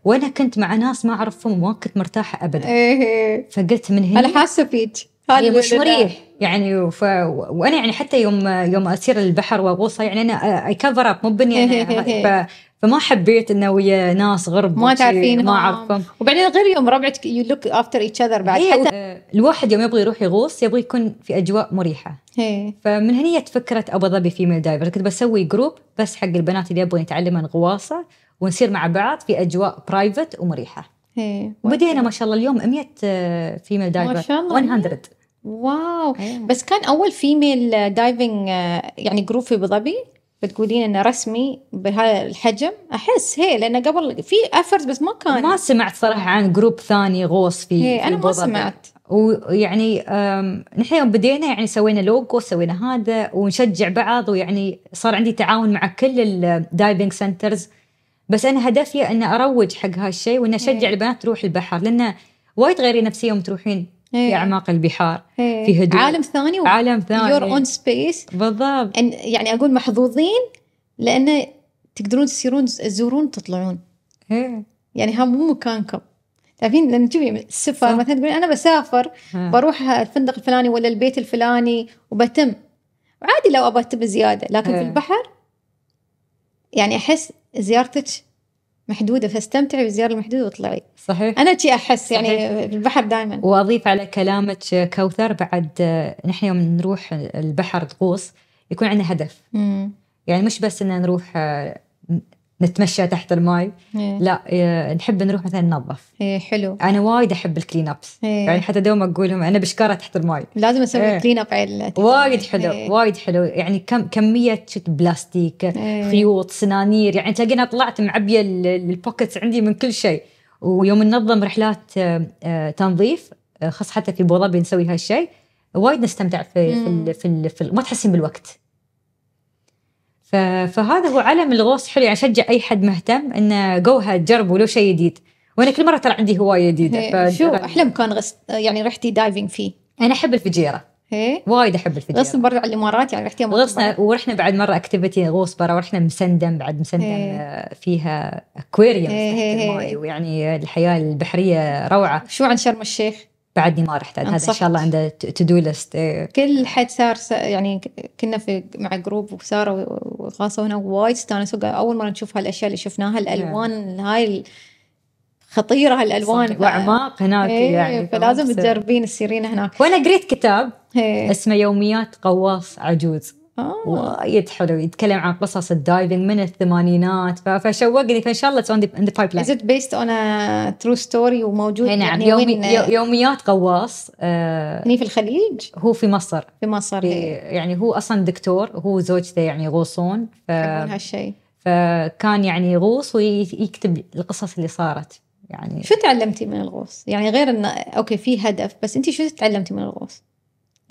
وانا كنت مع ناس ما اعرفهم وما كنت مرتاحه ابدا إيه. فقلت من هنا انا حاسه فيك يعني مش مريح يعني ف... وانا يعني حتى يوم يوم اسير البحر واغوص يعني انا اي كفر اب مو بني ف... فما حبيت انه ويا ناس غرب ما تعرفين ما اعرفهم وبعدين غير يوم ربعك يو لوك افتر ايتش اذر بعد حتى آه، الواحد يوم يبغى يروح يغوص يبغى يكون في اجواء مريحه فمن هنا فكره ابو ظبي فيميل دايفر كنت بسوي جروب بس حق البنات اللي يبغون يتعلمون غواصه ونصير مع بعض في اجواء برايفت ومريحه وبدينا ما شاء الله اليوم 100 فيميل دايفر ما شاء الله 100 واو أيه. بس كان اول فيميل دايفنج آه، يعني جروب في ابو ظبي بتقولين انه رسمي بهذا الحجم احس هي لان قبل في افرز بس ما كان ما سمعت صراحه عن جروب ثاني غوص في, هي. في انا ما سمعت ويعني نحن يوم بدينا يعني سوينا لوجو سوينا هذا ونشجع بعض ويعني صار عندي تعاون مع كل الدايفنج سنترز بس انا هدفي ان اروج حق هالشيء وان اشجع إيه. البنات تروح البحر لان وايد غيري نفسيه يوم تروحين إيه. في اعماق البحار إيه. في هدوء عالم ثاني و... عالم ثاني يور اون سبيس بالضبط أن يعني اقول محظوظين لانه تقدرون تسيرون تزورون تطلعون إيه. يعني ها مو مكانكم تعرفين لما تشوفي السفر مثلا تقولين انا بسافر ها. بروح الفندق الفلاني ولا البيت الفلاني وبتم عادي لو ابتم زياده لكن إيه. في البحر يعني احس زيارتك محدوده فاستمتعي بالزياره المحدوده واطلعي صحيح انا شي احس يعني البحر دائما واضيف على كلامك كوثر بعد نحن يوم نروح البحر تغوص يكون عندنا هدف مم. يعني مش بس ان نروح نتمشى تحت الماي إيه. لا إيه نحب نروح مثلا ننظف إيه حلو انا وايد احب الكلين ابس إيه. يعني حتى دوم اقولهم انا بشكاره تحت الماي لازم اسوي إيه. كلين اب على وايد حلو إيه. وايد حلو يعني كم كميه شت بلاستيك إيه. خيوط سنانير يعني تلاقينا طلعت معبيه البوكتس عندي من كل شيء ويوم ننظم رحلات آه، آه، تنظيف خاص حتى في ابو ظبي نسوي هالشيء وايد نستمتع في في, في, في ما تحسين بالوقت فهذا هو عالم الغوص حلو يعني اشجع اي حد مهتم انه جو هاد جربوا لو شيء جديد وانا كل مره ترى عندي هوايه جديده شو احلى مكان غس يعني رحتي دايفنج فيه؟ انا احب الفجيره ايه وايد احب الفجيره غصنا برا على الامارات يعني رحتي غصنا ورحنا بعد مره اكتيفيتي غوص برا ورحنا مسندم بعد مسندم هي. آه، فيها اكواريوم ويعني الحياه البحريه روعه شو عن شرم الشيخ؟ بعدني ما رحت هذا ان شاء الله عنده تو دو ليست كل حد صار يعني كنا في مع جروب وساره وغاصه هنا وايد استانسوا اول مره نشوف هالاشياء اللي شفناها الالوان هاي خطيره هالالوان واعماق هناك إيه، يعني فلازم تجربين تسيرين هناك وانا قريت كتاب إيه. اسمه يوميات غواص عجوز آه. وايد حلو يتكلم عن قصص الدايفنج من الثمانينات فشوقني فان شاء الله اتس اون ذا بايب لاين. از ات بيست اون ترو ستوري وموجود نعم يعني يومي يوميات غواص آه يعني في الخليج؟ هو في مصر في مصر في إيه. يعني هو اصلا دكتور هو زوجته يعني يغوصون ف هالشيء فكان يعني يغوص ويكتب القصص اللي صارت يعني شو تعلمتي من الغوص؟ يعني غير انه اوكي في هدف بس انت شو تعلمتي من الغوص؟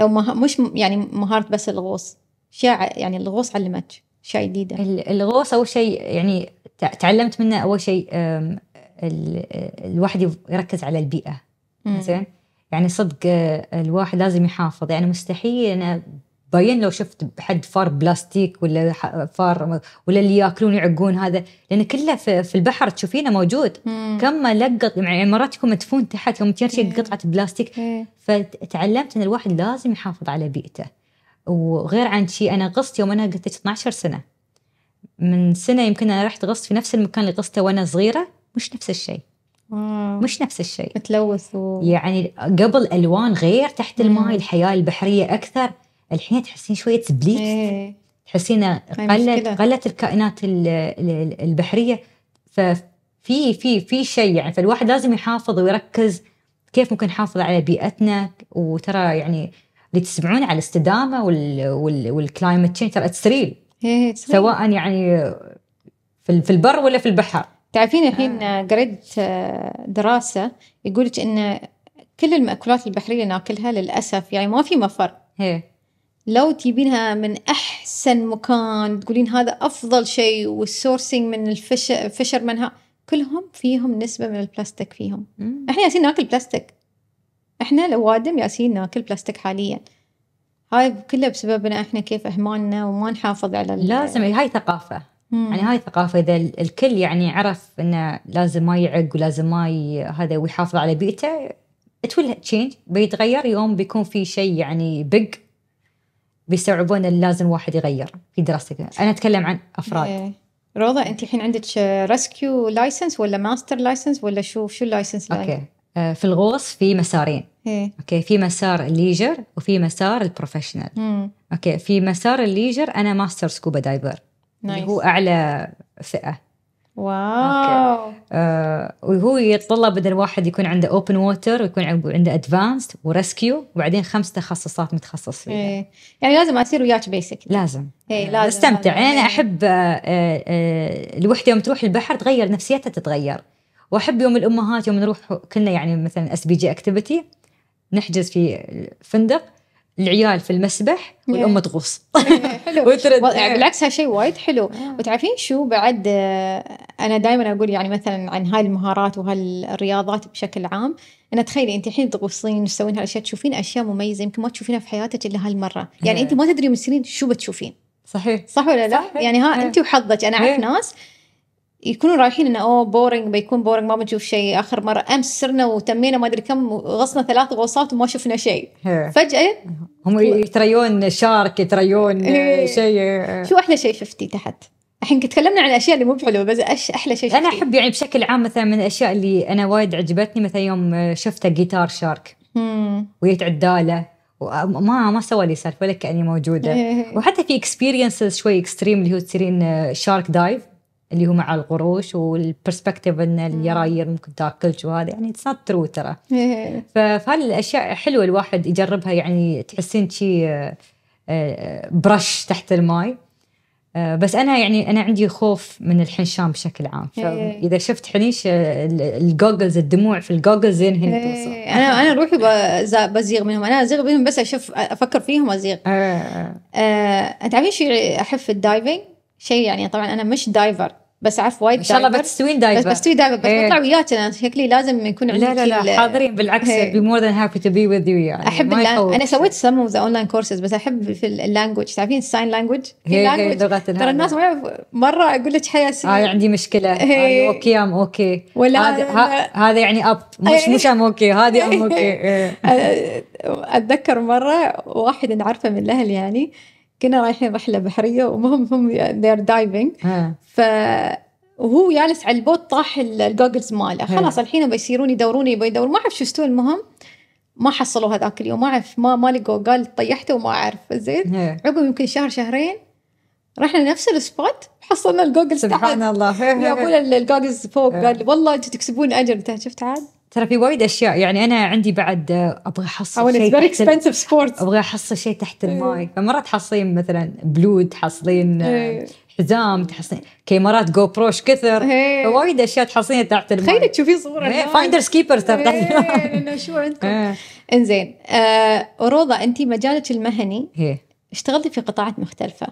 لو مه... مش يعني مهاره بس الغوص شيء يعني الغوص علمتك شيء جديد الغوص اول شيء يعني تعلمت منه اول شيء الواحد يركز على البيئه زين يعني صدق أه، الواحد لازم يحافظ يعني مستحيل انا باين لو شفت حد فار بلاستيك ولا فار ولا اللي ياكلون يعقون هذا لان كله في البحر تشوفينه موجود مم. كم لقط يعني مرات يكون مدفون تحت يوم ترشي إيه. قطعه بلاستيك إيه. فتعلمت ان الواحد لازم يحافظ على بيئته وغير عن شيء أنا غصت يوم أنا قلت 12 سنة من سنة يمكن أنا رحت غصت في نفس المكان اللي غصته وأنا صغيرة مش نفس الشيء مش نفس الشيء متلوث و... يعني قبل الوان غير تحت الماء الحياه البحريه اكثر الحين تحسين شويه بليت ايه. تحسين قلت قلت الكائنات البحريه ففي في في شيء يعني فالواحد لازم يحافظ ويركز كيف ممكن نحافظ على بيئتنا وترى يعني اللي تسمعون على الاستدامه والكلايمت تشينج ترى تسريل سواء يعني في البر ولا في البحر تعرفين الحين آه. قريت آه، دراسه يقولك ان كل المأكولات البحريه ناكلها للاسف يعني ما في مفر هي. لو تجيبينها من احسن مكان تقولين هذا افضل شيء والسورسينج من الفشر منها كلهم فيهم نسبه من البلاستيك فيهم مم. احنا ياسين ناكل بلاستيك احنا الأوادم ياسين ناكل بلاستيك حاليا هاي كلها بسببنا احنا كيف اهمالنا وما نحافظ على لازم هاي ثقافه مم. يعني هاي ثقافه اذا الكل يعني عرف انه لازم ما يعق ولازم ما هذا ويحافظ على بيئته ات تشينج بيتغير يوم بيكون في شيء يعني big بيستوعبون إن لازم واحد يغير في دراستك انا اتكلم عن افراد إيه. روضه انت الحين عندك ريسكيو لايسنس ولا ماستر لايسنس ولا شو شو اللايسنس اوكي آه، في الغوص في مسارين إيه؟ اوكي في مسار الليجر وفي مسار البروفيشنال مم. اوكي في مسار الليجر انا ماستر سكوبا دايفر نايس. اللي هو اعلى فئه واو آه وهو يتطلب ان الواحد يكون عنده اوبن ووتر ويكون عنده ادفانسد وريسكيو وبعدين خمس تخصصات متخصص فيها إيه. يعني لازم اصير وياك بيسك لازم إيه لازم استمتع لازم. انا احب آه،, آه آه الوحده يوم تروح البحر تغير نفسيتها تتغير واحب يوم الامهات يوم نروح كنا يعني مثلا اس بي جي اكتيفيتي نحجز في فندق العيال في المسبح والام إيه. تغوص إيه، حلو يعني. بالعكس هالشيء وايد حلو آه. وتعرفين شو بعد آه، انا دائما اقول يعني مثلا عن هاي المهارات وهالرياضات بشكل عام انا تخيلي انت الحين تغوصين تسوين هالاشياء تشوفين اشياء مميزه يمكن ما تشوفينها في حياتك الا هالمره يعني إيه. انت ما تدري من سنين شو بتشوفين صحيح صح ولا لا؟ صحيح. يعني ها انت وحظك انا اعرف ناس يكونوا رايحين انه اوه بورنج بيكون بورنج ما بنشوف شيء اخر مره امس سرنا وتمينا ما ادري كم غصنا ثلاث غوصات وما شفنا شيء فجاه هم يتريون شارك يتريون شيء شو احلى شيء شفتي تحت؟ الحين تكلمنا عن الاشياء اللي مو بحلوه بس أش احلى شيء شفتي. انا احب يعني بشكل عام مثلا من الاشياء اللي انا وايد عجبتني مثلا يوم شفت جيتار شارك ويت عداله وما ما سوى لي سالفه ولا كاني موجوده وحتى في اكسبيرينسز شوي اكستريم اللي هو تصيرين شارك دايف اللي هو مع القروش والبرسبكتيف ان اليراير ممكن تاكلك وهذا يعني اتس نوت ترو ترى إيه. فهذه الاشياء حلوه الواحد يجربها يعني تحسين شي برش آه، آه، تحت الماي آه، بس انا يعني انا عندي خوف من الحنشام بشكل عام فاذا إيه. شفت حنيش الجوجلز الدموع في الجوجلز زين هنا توصل انا انا روحي بزيغ منهم انا ازيغ منهم بس اشوف افكر فيهم ازيغ تعرفين شو احب في الدايفنج شيء يعني طبعا انا مش دايفر بس اعرف وايد ان شاء الله بتستوين دايفر بس بستوي دايفر بس إيه. بطلع وياك انا شكلي لازم يكون عندي لا لا لا حاضرين بالعكس بي مور ذان هابي تو بي وذ يو يعني احب انا سويت سم اوف ذا اونلاين كورسز بس احب في اللانجوج تعرفين الساين لانجوج لغه ترى الناس ما يعرف مره اقول لك هاي هاي عندي مشكله إيه. هاي اوكي ام اوكي ولا هذا يعني اب مش إيه. مش ام اوكي هذه ام اوكي اتذكر مره واحد نعرفه من الاهل يعني كنا رايحين رحله بحريه ومهم هم they're دايفنج ف وهو جالس على البوت طاح الجوجلز ماله خلاص الحين بيصيرون يدورون يبون يدورون ما اعرف شو استوى المهم ما حصلوه هذاك اليوم ما اعرف ما ما لقوا قال طيحته وما اعرف زين عقب يمكن شهر شهرين رحنا نفس السبوت حصلنا الجوجلز سبحان الله يقول الجوجلز فوق قال والله انتم تكسبون اجر شفت عاد ترى في وايد اشياء يعني انا عندي بعد ابغى احصل شيء سبورت ابغى احصل شيء تحت إيه. الماي فمرات تحصلين مثلا بلود تحصلين آه، إيه. حزام تحصلين كاميرات جو بروش كثر إيه. فوايد اشياء تحصلينها تحت الماي تخيلي تشوفين صوره فايندرز كيبرز تحت شو عندكم انزين آه، روضه انت مجالك المهني اشتغلتي في قطاعات مختلفه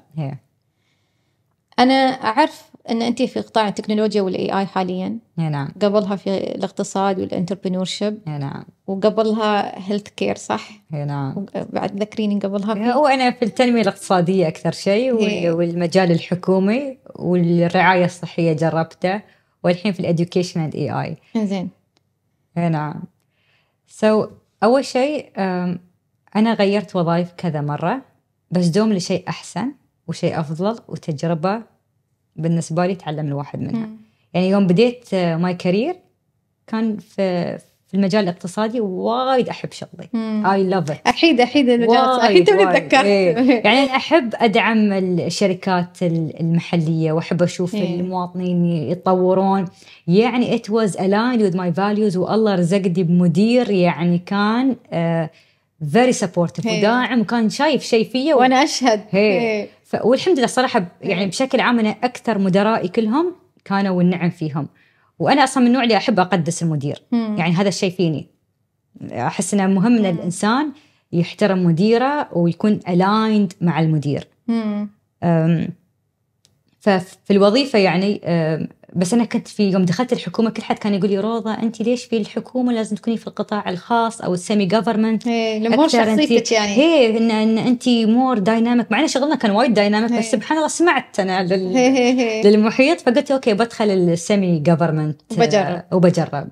انا اعرف ان انت في قطاع التكنولوجيا والاي اي حاليا نعم قبلها في الاقتصاد والانتربرنور شيب نعم وقبلها هيلث كير صح؟ نعم بعد ذكريني قبلها في... هو انا في التنميه الاقتصاديه اكثر شيء إيه. والمجال الحكومي والرعايه الصحيه جربته والحين في الاديوكيشن اند اي اي زين نعم سو so, اول شيء انا غيرت وظائف كذا مره بس دوم لشيء احسن وشيء افضل وتجربه بالنسبه لي تعلم الواحد منها مم. يعني يوم بديت ماي آه، كارير كان في في المجال الاقتصادي وايد احب شغلي اي لاف ات احيد احيد المجال احيد تذكرت إيه. يعني انا احب ادعم الشركات المحليه واحب اشوف إيه. المواطنين يتطورون يعني ات واز الايند وذ ماي فاليوز والله رزقني بمدير يعني كان فيري آه، إيه. سبورتيف وداعم وكان شايف شيء فيا و... وانا اشهد هي. إيه. هي. والحمد لله صراحه إيه. يعني بشكل عام انا اكثر مدرائي كلهم كانوا النعم فيهم وانا اصلا من النوع اللي احب اقدس المدير مم. يعني هذا الشيء فيني احس انه مهم ان الانسان يحترم مديره ويكون الايند مع المدير مم. ففي الوظيفه يعني بس انا كنت في يوم دخلت الحكومه كل حد كان يقول لي روضه انت ليش في الحكومه لازم تكوني في القطاع الخاص او السيمي جفرمنت الامور إيه، شخصيتك يعني هي إيه، ان, إن انت مور دايناميك مع ان شغلنا كان وايد دايناميك بس إيه. سبحان الله سمعت انا لل... هي هي هي. للمحيط فقلت اوكي بدخل السيمي جفرمنت آه، وبجرب وبجرب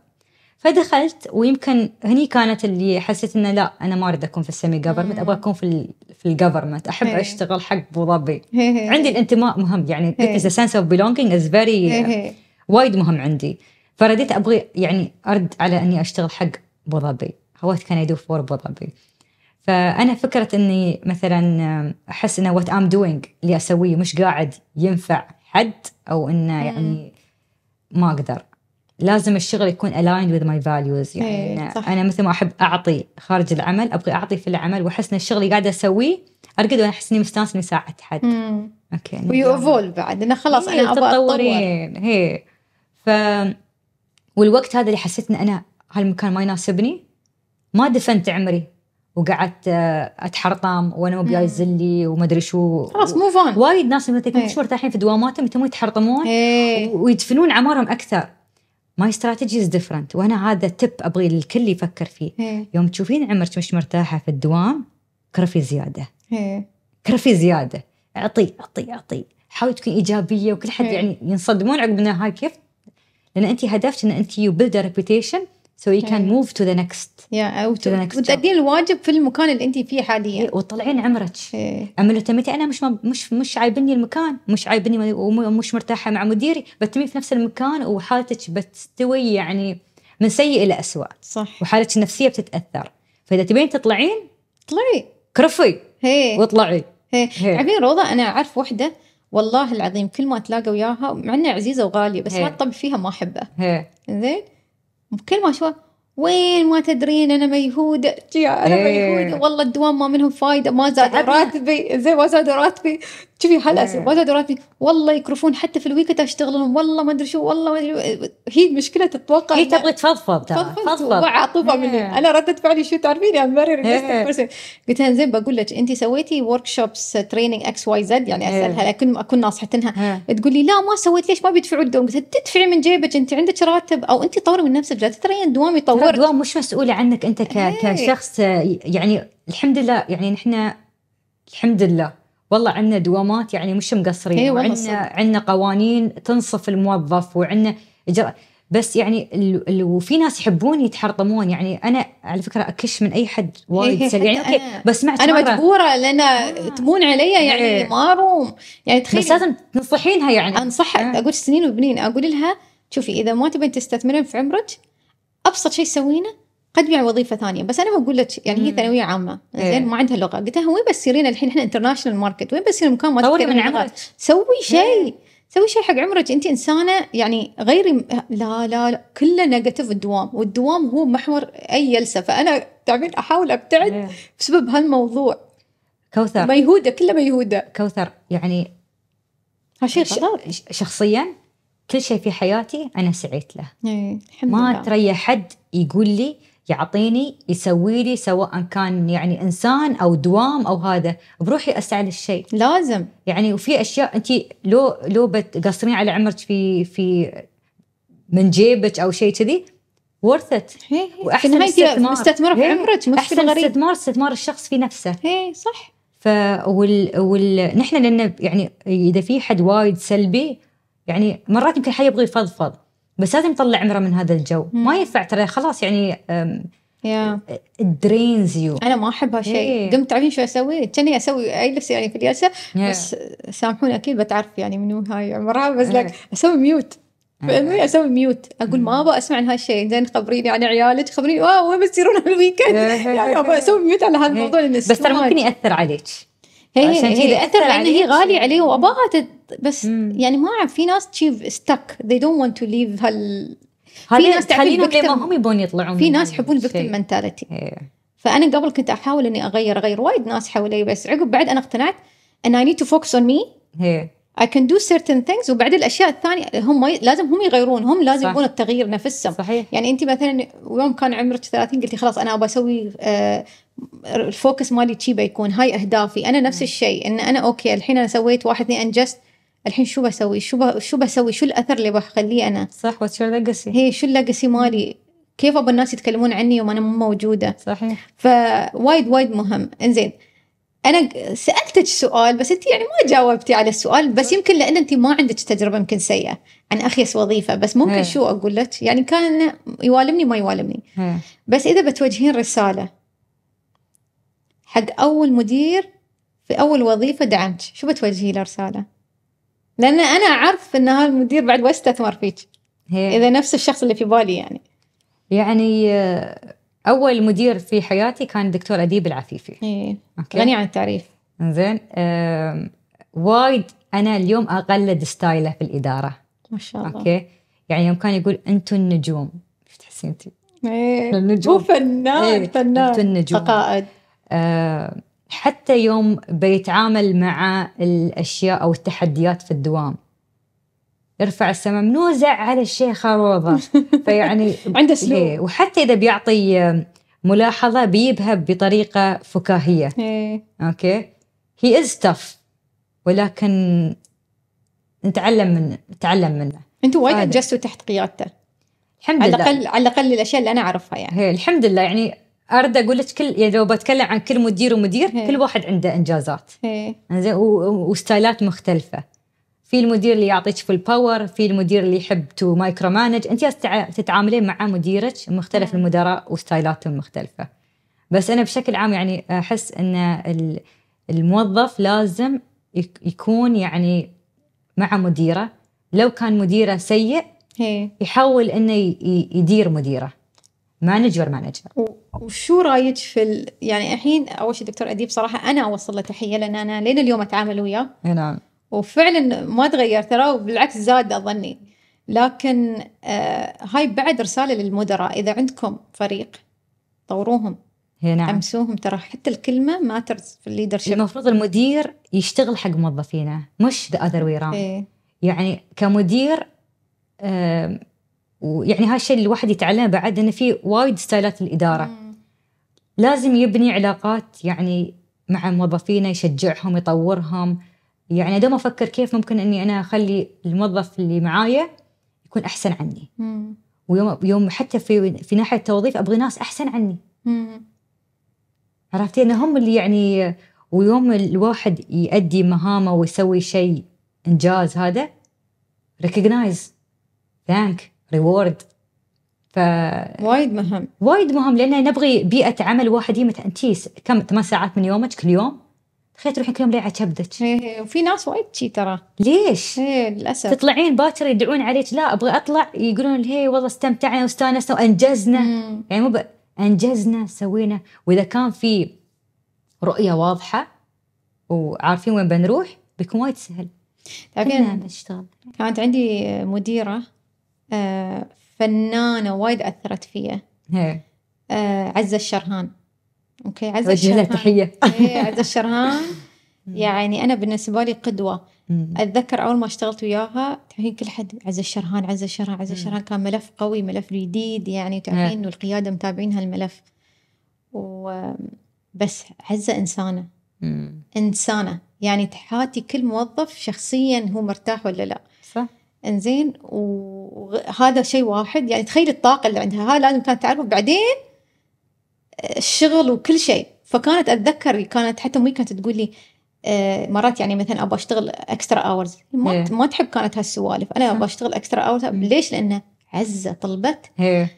فدخلت ويمكن هني كانت اللي حسيت انه لا انا ما اريد اكون في السيمي جفرمنت ابغى اكون في في الجفرمنت احب هي. اشتغل حق ابو ظبي عندي الانتماء مهم يعني ذا سنس اوف بيلونجينج از فيري وايد مهم عندي فرديت ابغي يعني ارد على اني اشتغل حق ابو ظبي هوات كان يدور فور ابو ظبي فانا فكره اني مثلا احس انه وات ام دوينج اللي اسويه مش قاعد ينفع حد او انه يعني ما اقدر لازم الشغل يكون aligned with my values يعني إيه، أنا, صح. أنا مثل ما أحب أعطي خارج العمل أبغى أعطي في العمل وأحس إن الشغل اللي قاعدة أسويه أرقد وأنا أحس إني مستانس إني ساعدت حد. أوكي. ويو أفولف بعد إنه خلاص أنا إيه، أبغى أتطور. هي إيه. ف والوقت هذا اللي حسيت إن أنا هالمكان ما يناسبني ما دفنت عمري وقعدت آه، اتحرطم وانا مو بجاي وما ادري شو خلاص مو فان وايد ناس مثلا مش مرتاحين في دواماتهم يتمون يتحرطمون ويدفنون اعمارهم اكثر ماي ستراتيجيز از ديفرنت وانا هذا تب ابغي الكل يفكر فيه هي. إيه. يوم تشوفين عمرك مش مرتاحه في الدوام كرفي زياده هي. إيه. كرفي زياده اعطي اعطي اعطي حاولي تكون ايجابيه وكل حد هي. إيه. يعني ينصدمون عقب هاي كيف لان انت هدفك ان انت يو بيلد ريبيتيشن so you can move to the next yeah أو to the next وتأدين الواجب في المكان اللي أنت فيه حاليا إيه، وتطلعين عمرك إيه. أما لو تميتي أنا مش مش مش عايبني المكان مش عايبني ومش مرتاحة مع مديري بتمي في نفس المكان وحالتك بتستوي يعني من سيء إلى اسوء صح وحالتك النفسية بتتأثر فإذا تبين تطلعين طلعي كرفي هي واطلعي عارفين روضة أنا أعرف وحدة والله العظيم كل ما اتلاقى وياها مع انها عزيزه وغاليه بس هي. ما تطب فيها ما احبه زين بكل ما شو وين ما تدرين انا ميهوده انا إيه. ميهوده والله الدوام ما منهم فايده ما زاد راتبي زي ما زاد راتبي شوفي هلأ ما إيه. راتبي والله يكرفون حتى في الويكند اشتغل لهم والله ما ادري شو والله ما ادري هي المشكله تتوقع هي تبغى تفضفض تفضفض مني إيه. انا ردت فعلي شو تعرفيني ام إيه. فيري قلت لها زين بقول لك انت سويتي ورك شوبس تريننج اكس واي زد يعني اسالها اكون اكون ناصحتنها تقول لي لا ما سويت ليش ما بيدفعوا الدوام قلت تدفعي من جيبك انت عندك راتب او انت طوري من نفسك لا تترين دوامي يطور الدوام مش مسؤوله عنك انت كشخص يعني الحمد لله يعني نحن الحمد لله والله عندنا دوامات يعني مش مقصرين أيوة وعندنا عندنا قوانين تنصف الموظف وعندنا إجراء بس يعني ال... ال... وفي ناس يحبون يتحرطمون يعني انا على فكره اكش من اي حد إيه، إيه، وايد سلبي يعني اوكي بس سمعت انا مرة. مجبوره لان آه. تمون علي يعني إيه. ما روم يعني تخيل بس لازم تنصحينها يعني انصح آه. اقول سنين وبنين اقول لها شوفي اذا ما تبين تستثمرين في عمرك ابسط شيء تسوينه قد على وظيفه ثانيه بس انا بقول لك يعني هي ثانويه عامه إيه. زين ما عندها لغه قلت لها وين بتصيرين الحين احنا انترناشونال ماركت وين بتصير مكان ما تكثرين من عمرك سوي شيء إيه. سوي شيء حق عمرك انت انسانه يعني غيري لا لا لا كله نيجاتيف الدوام والدوام هو محور اي جلسه فانا تعبين احاول ابتعد إيه. بسبب هالموضوع كوثر ميهوده كله ميهوده كوثر يعني شيء شخصيا كل شيء في حياتي انا سعيت له إيه. الحمد ما تريح حد يقول لي يعطيني يسوي لي سواء كان يعني انسان او دوام او هذا بروحي اسعى للشيء لازم يعني وفي اشياء انت لو لو بتقصرين على عمرك في في من جيبك او شيء كذي ورثت واحسن استثمار مستثمره في عمرك مو احسن استثمار استثمار الشخص في نفسه اي صح ف وال... وال... نحن لان يعني اذا في حد وايد سلبي يعني مرات يمكن حد يبغى يفضفض بس لازم يطلع عمره من هذا الجو مم. ما ينفع ترى خلاص يعني درينز يو انا ما احب هالشيء yeah. إيه. قمت تعرفين شو اسوي؟ كاني اسوي اي لبس يعني في الجلسه yeah. بس سامحوني اكيد بتعرف يعني منو هاي عمرها بس yeah. لك اسوي ميوت فاهمني اسوي ميوت اقول mm. ما ابغى اسمع عن هالشيء زين خبريني عن عيالك خبريني واو آه، وين بتصيرون بالويكند يعني ابغى اسوي ميوت على هذا الموضوع بس ترى ممكن ياثر عليك هي عشان كذا اثر لان هي غاليه علي واباها بس مم. يعني ما اعرف في ناس تشيف ستك they don't want to leave هال في ناس تخليهم ما هم يبون يطلعون في ناس يحبون الفيكتم منتاليتي إيه. فانا قبل كنت احاول اني اغير اغير وايد ناس حولي بس عقب بعد انا اقتنعت ان اي نيد تو فوكس اون مي I can do certain things وبعد الاشياء الثانيه هم لازم هم يغيرون هم لازم يبون التغيير نفسهم صحيح يعني انت مثلا يوم كان عمرك 30 قلتي خلاص انا ابى اسوي آه الفوكس مالي تشي بيكون هاي اهدافي انا نفس الشيء ان انا اوكي الحين انا سويت واحد اثنين انجزت الحين شو بسوي شو شو بسوي شو الاثر اللي بخليه انا صح واتس يور ليجاسي هي شو الليجاسي مالي كيف ابغى الناس يتكلمون عني وانا مو موجوده صحيح فوايد وايد مهم انزين انا سالتك سؤال بس انت يعني ما جاوبتي على السؤال بس يمكن لان انت ما عندك تجربه يمكن سيئه عن اخيس وظيفه بس ممكن هي. شو اقول لك يعني كان يوالمني ما يوالمني هي. بس اذا بتوجهين رساله حق اول مدير في اول وظيفه دعمت شو بتوجهي له رساله لان انا اعرف ان هذا المدير بعد بيستثمر فيك اذا نفس الشخص اللي في بالي يعني يعني آه، اول مدير في حياتي كان الدكتور اديب العفيفي ايه غني عن التعريف زين وايد انا اليوم اقلد ستايله في الاداره ما شاء الله اوكي يعني يوم كان يقول انتم النجوم ايش تحسين انت؟ ايه النجوم هو فنان إيه. فنان انتم النجوم قائد آه حتى يوم بيتعامل مع الاشياء او التحديات في الدوام ارفع السما منوزع على الشيخه روضه فيعني عنده إيه، اسلوب إيه وحتى اذا بيعطي ملاحظه بيبها بطريقه فكاهيه إيه. اوكي هي از تف ولكن نتعلم من نتعلم منه انتوا وايد انجزتوا تحت قيادته الحمد لله على الاقل على الاقل الاشياء اللي انا اعرفها يعني هي إيه، الحمد لله يعني ارد اقول لك كل يعني لو بتكلم عن كل مدير ومدير هي. إيه. كل واحد عنده انجازات إيه. زين وستايلات مختلفه في المدير اللي يعطيك فول باور في المدير اللي يحب تو مايكرو مانج انت تتعاملين مع مديرك مختلف إيه. المدراء وستايلاتهم مختلفه بس انا بشكل عام يعني احس ان الموظف لازم يكون يعني مع مديره لو كان مديره سيء هي. يحاول انه يدير مديره مانجر مانجر وشو رايك في ال... يعني الحين اول شيء دكتور اديب صراحه انا اوصل له تحيه لان انا لين اليوم اتعامل وياه نعم وفعلا ما تغير ترى بالعكس زاد اظني لكن آه هاي بعد رساله للمدراء اذا عندكم فريق طوروهم نعم امسوهم ترى حتى الكلمه ماترز في شيب المفروض المدير يشتغل حق موظفينه مش ذا اذر وي يعني كمدير آه ويعني هالشيء اللي الواحد يتعلمه بعد انه في وايد ستايلات الاداره مم. لازم يبني علاقات يعني مع موظفينه يشجعهم يطورهم يعني دوم افكر كيف ممكن اني انا اخلي الموظف اللي معايا يكون احسن عني مم. ويوم يوم حتى في في ناحيه التوظيف ابغى ناس احسن عني عرفتي ان هم اللي يعني ويوم الواحد يؤدي مهامه ويسوي شيء انجاز هذا ريكوجنايز ثانك ريورد ف وايد مهم وايد مهم لان نبغي بيئه عمل واحد يمت انت كم ثمان ساعات من يومك كل يوم تخيل تروحين كل يوم ليه على كبدك إيه، إيه، وفي ناس وايد شي ترى ليش؟ ايه للاسف تطلعين باكر يدعون عليك لا ابغى اطلع يقولون هي والله استمتعنا واستانسنا وانجزنا مم. يعني مو ب... انجزنا سوينا واذا كان في رؤيه واضحه وعارفين وين بنروح بيكون وايد سهل تعرفين كانت عندي مديره آه، فنانة وايد أثرت فيا آه عزة الشرهان أوكي عزة الشرهان تحية إيه، عزة الشرهان يعني أنا بالنسبة لي قدوة أتذكر أول ما اشتغلت وياها تعرفين كل حد عزة الشرهان عزة الشرهان عزة الشرهان كان ملف قوي ملف جديد يعني تعرفين إنه القيادة متابعين هالملف و بس عزة إنسانة إنسانة يعني تحاتي كل موظف شخصيا هو مرتاح ولا لا انزين وهذا شيء واحد يعني تخيل الطاقة اللي عندها هاي لازم كانت تعرف بعدين الشغل وكل شيء فكانت أتذكر كانت حتى أمي كانت تقول لي آه، مرات يعني مثلا ابغى اشتغل اكسترا اورز ما إيه. ما تحب كانت هالسوالف انا ابغى اشتغل اكسترا اورز إيه. ليش لانه عزه طلبت إيه.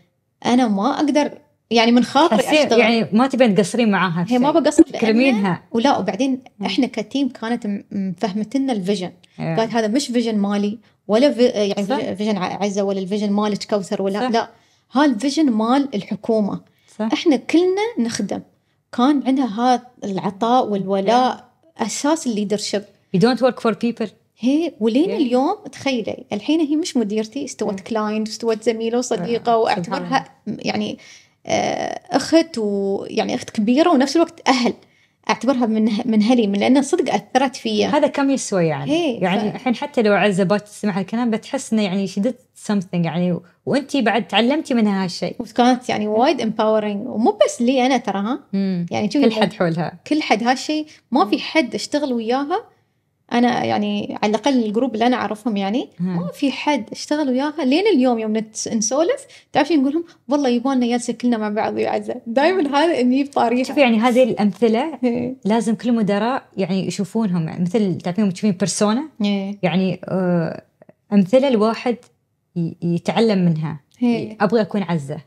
انا ما اقدر يعني من خاطري اشتغل يعني ما تبين تقصرين معاها هي ما بقصر تكرمينها ولا وبعدين احنا كتيم كانت مفهمتنا الفيجن إيه. قالت يعني. هذا مش فيجن مالي ولا في يعني صح. فيجن عزه ولا الفيجن مالك كوثر ولا صح. لا هالفيجن مال الحكومه صح. احنا كلنا نخدم كان عندها هذا العطاء والولاء يعني. اساس الليدرشيب يو دونت ورك فور بيبل هي ولين yeah. إيه. اليوم تخيلي الحين هي مش مديرتي استوت كلاينت استوت زميله وصديقه واعتبرها يعني آه، أخت ويعني أخت كبيرة ونفس الوقت أهل اعتبرها من من هلي من لان صدق اثرت فيا هذا كم يسوى يعني يعني الحين ف... حتى لو عزبت تسمع هالكلام بتحس انه يعني شدت سمثينج يعني وانت بعد تعلمتي منها هالشيء وكانت يعني وايد امباورنج ومو بس لي انا تراها يعني كل حد حولها كل حد هالشيء ما في حد اشتغل وياها انا يعني على الاقل الجروب اللي انا اعرفهم يعني ما آه، في حد اشتغل وياها لين اليوم يوم نسولف تعرفين نقول لهم والله يبوننا جالسه كلنا مع بعض ويعزه دائما هذا اني بطاريه شوفي يعني هذه الامثله إيه. لازم كل المدراء يعني يشوفونهم يعني مثل تعرفين تشوفين بيرسونا إيه. يعني آه، امثله الواحد يتعلم منها إيه. ابغى اكون عزه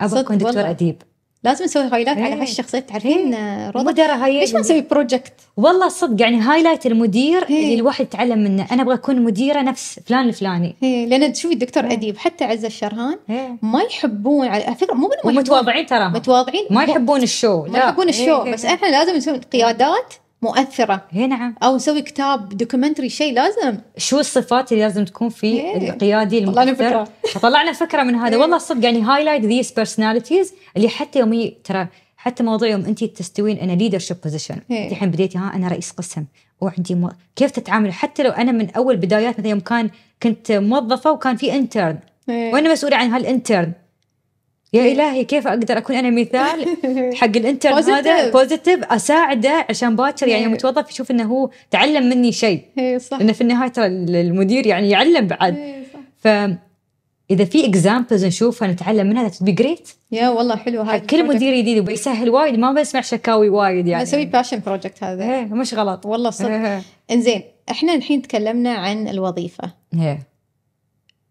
ابغى اكون دكتور اديب لازم نسوي هايلايت على إيه. هالشخصيات تعرفين إيه. رضا هاي ليش ما نسوي بروجكت؟ والله صدق يعني هايلايت المدير إيه. اللي الواحد يتعلم منه انا ابغى اكون مديره نفس فلان الفلاني لان تشوفي الدكتور اديب حتى عز الشرهان ما يحبون على فكره مو متواضعين ترى متواضعين ما يحبون الشو ما يحبون الشو بس احنا لازم نسوي قيادات مؤثره اي نعم او نسوي كتاب دوكيومنتري شيء لازم شو الصفات اللي لازم تكون في إيه. القيادي المؤثر طلعنا فكره من هذا إيه. والله صدق يعني هايلايت ذيس بيرسوناليتيز اللي حتى يومي ترى حتى موضوع يوم انت تستوين انا ليدرشيب بوزيشن انت الحين بديتي ها انا رئيس قسم وعندي مو... كيف تتعامل حتى لو انا من اول بدايات مثلا يوم كان كنت موظفه وكان في انترن إيه. وانا مسؤوله عن هالانترن يا الهي كيف اقدر اكون انا مثال حق الانترنت هذا بوزيتيف اساعده عشان باكر يعني إيه. متوظف يشوف انه هو تعلم مني شيء اي صح لانه في النهايه ترى المدير يعني يعلم بعد إيه، ف اذا في اكزامبلز نشوفها نتعلم منها ذات بي جريت يا والله حلو هذا كل مدير جديد وبيسهل وايد ما بسمع شكاوي وايد يعني اسوي باشن بروجكت هذا ايه مش غلط والله صدق إيه، انزين احنا الحين تكلمنا عن الوظيفه ايه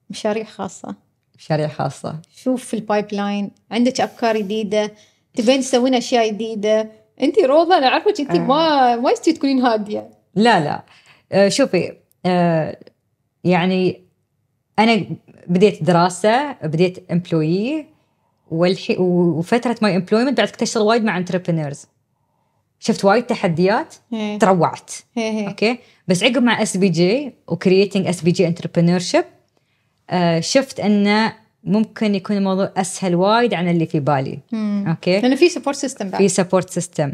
مشاريع خاصه مشاريع خاصة شوف في البايب لاين عندك أفكار جديدة تبين تسوين أشياء جديدة أنت روضة أنا أعرفك أنت آه. ما ما يستوي تكونين هادية لا لا آه، شوفي آه، يعني أنا بديت دراسة بديت امبلوي والحي وفترة ماي امبلويمنت بعد كنت أشتغل وايد مع انتربرينورز شفت وايد تحديات إيه. تروعت إيه، إيه. اوكي بس عقب مع اس بي جي وكرييتنج اس بي جي انتربرينور شيب آه، شفت انه ممكن يكون الموضوع اسهل وايد عن اللي في بالي مم. اوكي لانه في سبورت سيستم بعد في سبورت سيستم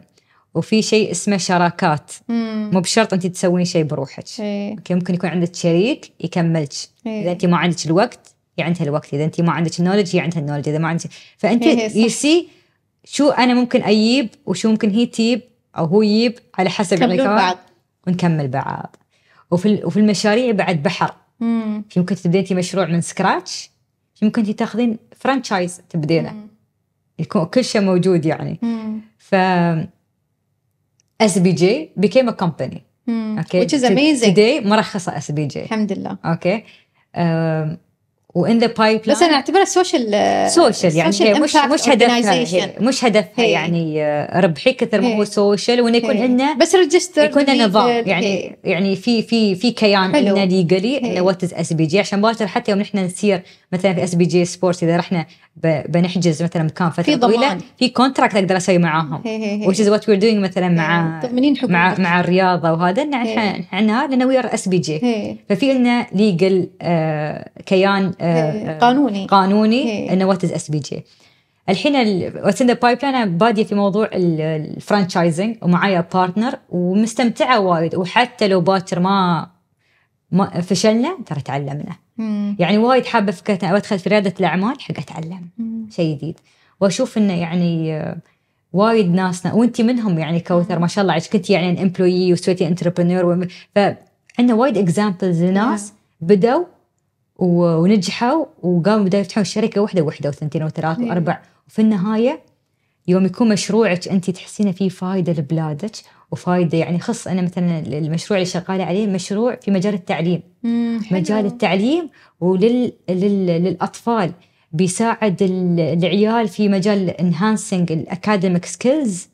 وفي شيء اسمه شراكات مو بشرط انت تسوين شيء بروحك ايه. اوكي ممكن يكون عندك شريك يكملك ايه. اذا انت ما عندك الوقت هي عندها الوقت اذا انت ما عندك النولج هي عندها النولج اذا ما عندك فانت يو إيه، سي إيه، شو انا ممكن اجيب وشو ممكن هي تجيب او هو يجيب على حسب بعض ونكمل بعض وفي وفي المشاريع بعد بحر يمكن تبديتي مشروع من سكراتش يمكن تاخذين فرانشايز تبدينه يكون كل شيء موجود يعني مم. ف اس بي جي became a company اوكي which is amazing today مرخصه اس بي جي الحمد لله اوكي okay. وان ذا بايب بس انا اعتبرها سوشيال آه، سوشيال يعني هي مش مش هدفها مش هدفها يعني آه، ربحي كثر ما هو سوشيال وانه يكون عندنا بس ريجستر يكون عندنا نظام يعني يعني في في في كيان عندنا ليجلي انه وات از اس بي جي عشان باكر حتى يوم نحن نصير مثلا في اس بي جي سبورتس اذا رحنا بنحجز مثلا مكان فتره طويله في كونتراكت اقدر اسوي معاهم وش از وات وير دوينج مثلا مع مع مع الرياضه وهذا ان احنا عندنا لان وي ار اس بي جي ففي لنا ليجل آه، كيان آه، آه، قانوني قانوني انه وات از اس بي جي الحين واتس ان ذا بايب لاين باديه في موضوع الفرانشايزنج ومعايا بارتنر ومستمتعه وايد وحتى لو باكر ما ما فشلنا ترى تعلمنا مم. يعني وايد حابه فكرة ادخل في رياده الاعمال حق اتعلم شيء جديد واشوف انه يعني آه، وايد ناسنا وانت منهم يعني كوثر ما شاء الله عليك كنت يعني امبلوي وسويتي انتربرنور فعندنا وايد اكزامبلز لناس نعم. بدوا ونجحوا وقاموا بدأوا يفتحون شركه واحده واحده وثنتين وثلاث إيه. واربع وفي النهايه يوم يكون مشروعك انت تحسين فيه فايده لبلادك وفايده يعني خص انا مثلا المشروع اللي شغاله عليه مشروع في مجال التعليم مجال التعليم ولل بيساعد العيال في مجال انهانسنج الاكاديميك سكيلز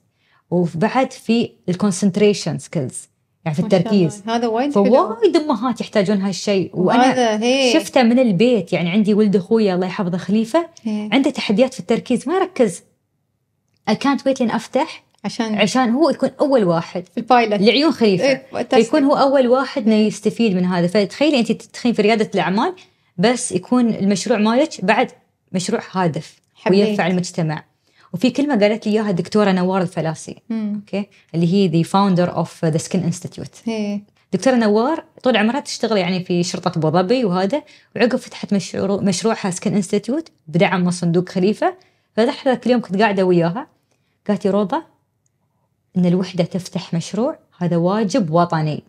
وبعد في الكونسنتريشن سكيلز يعني في التركيز هذا وايد فوايد امهات يحتاجون هالشيء وانا شفته من البيت يعني عندي ولد اخوي الله يحفظه خليفه هي. إيه. عنده تحديات في التركيز ما يركز I can't wait ان افتح عشان عشان هو يكون اول واحد البايلوت لعيون خليفه إيه فيكون هو اول واحد يستفيد من هذا فتخيلي انت تدخلين في رياده الاعمال بس يكون المشروع مالك بعد مشروع هادف حبيت. وينفع المجتمع وفي كلمه قالت لي اياها الدكتوره نوار الفلاسي مم. اوكي اللي هي ذا فاوندر اوف ذا سكن انستيتيوت دكتوره نوار طول عمرها تشتغل يعني في شرطه ابو ظبي وهذا وعقب فتحت مشروع مشروعها سكن انستيتيوت بدعم من صندوق خليفه كل اليوم كنت قاعده وياها قالت لي روضه ان الوحده تفتح مشروع هذا واجب وطني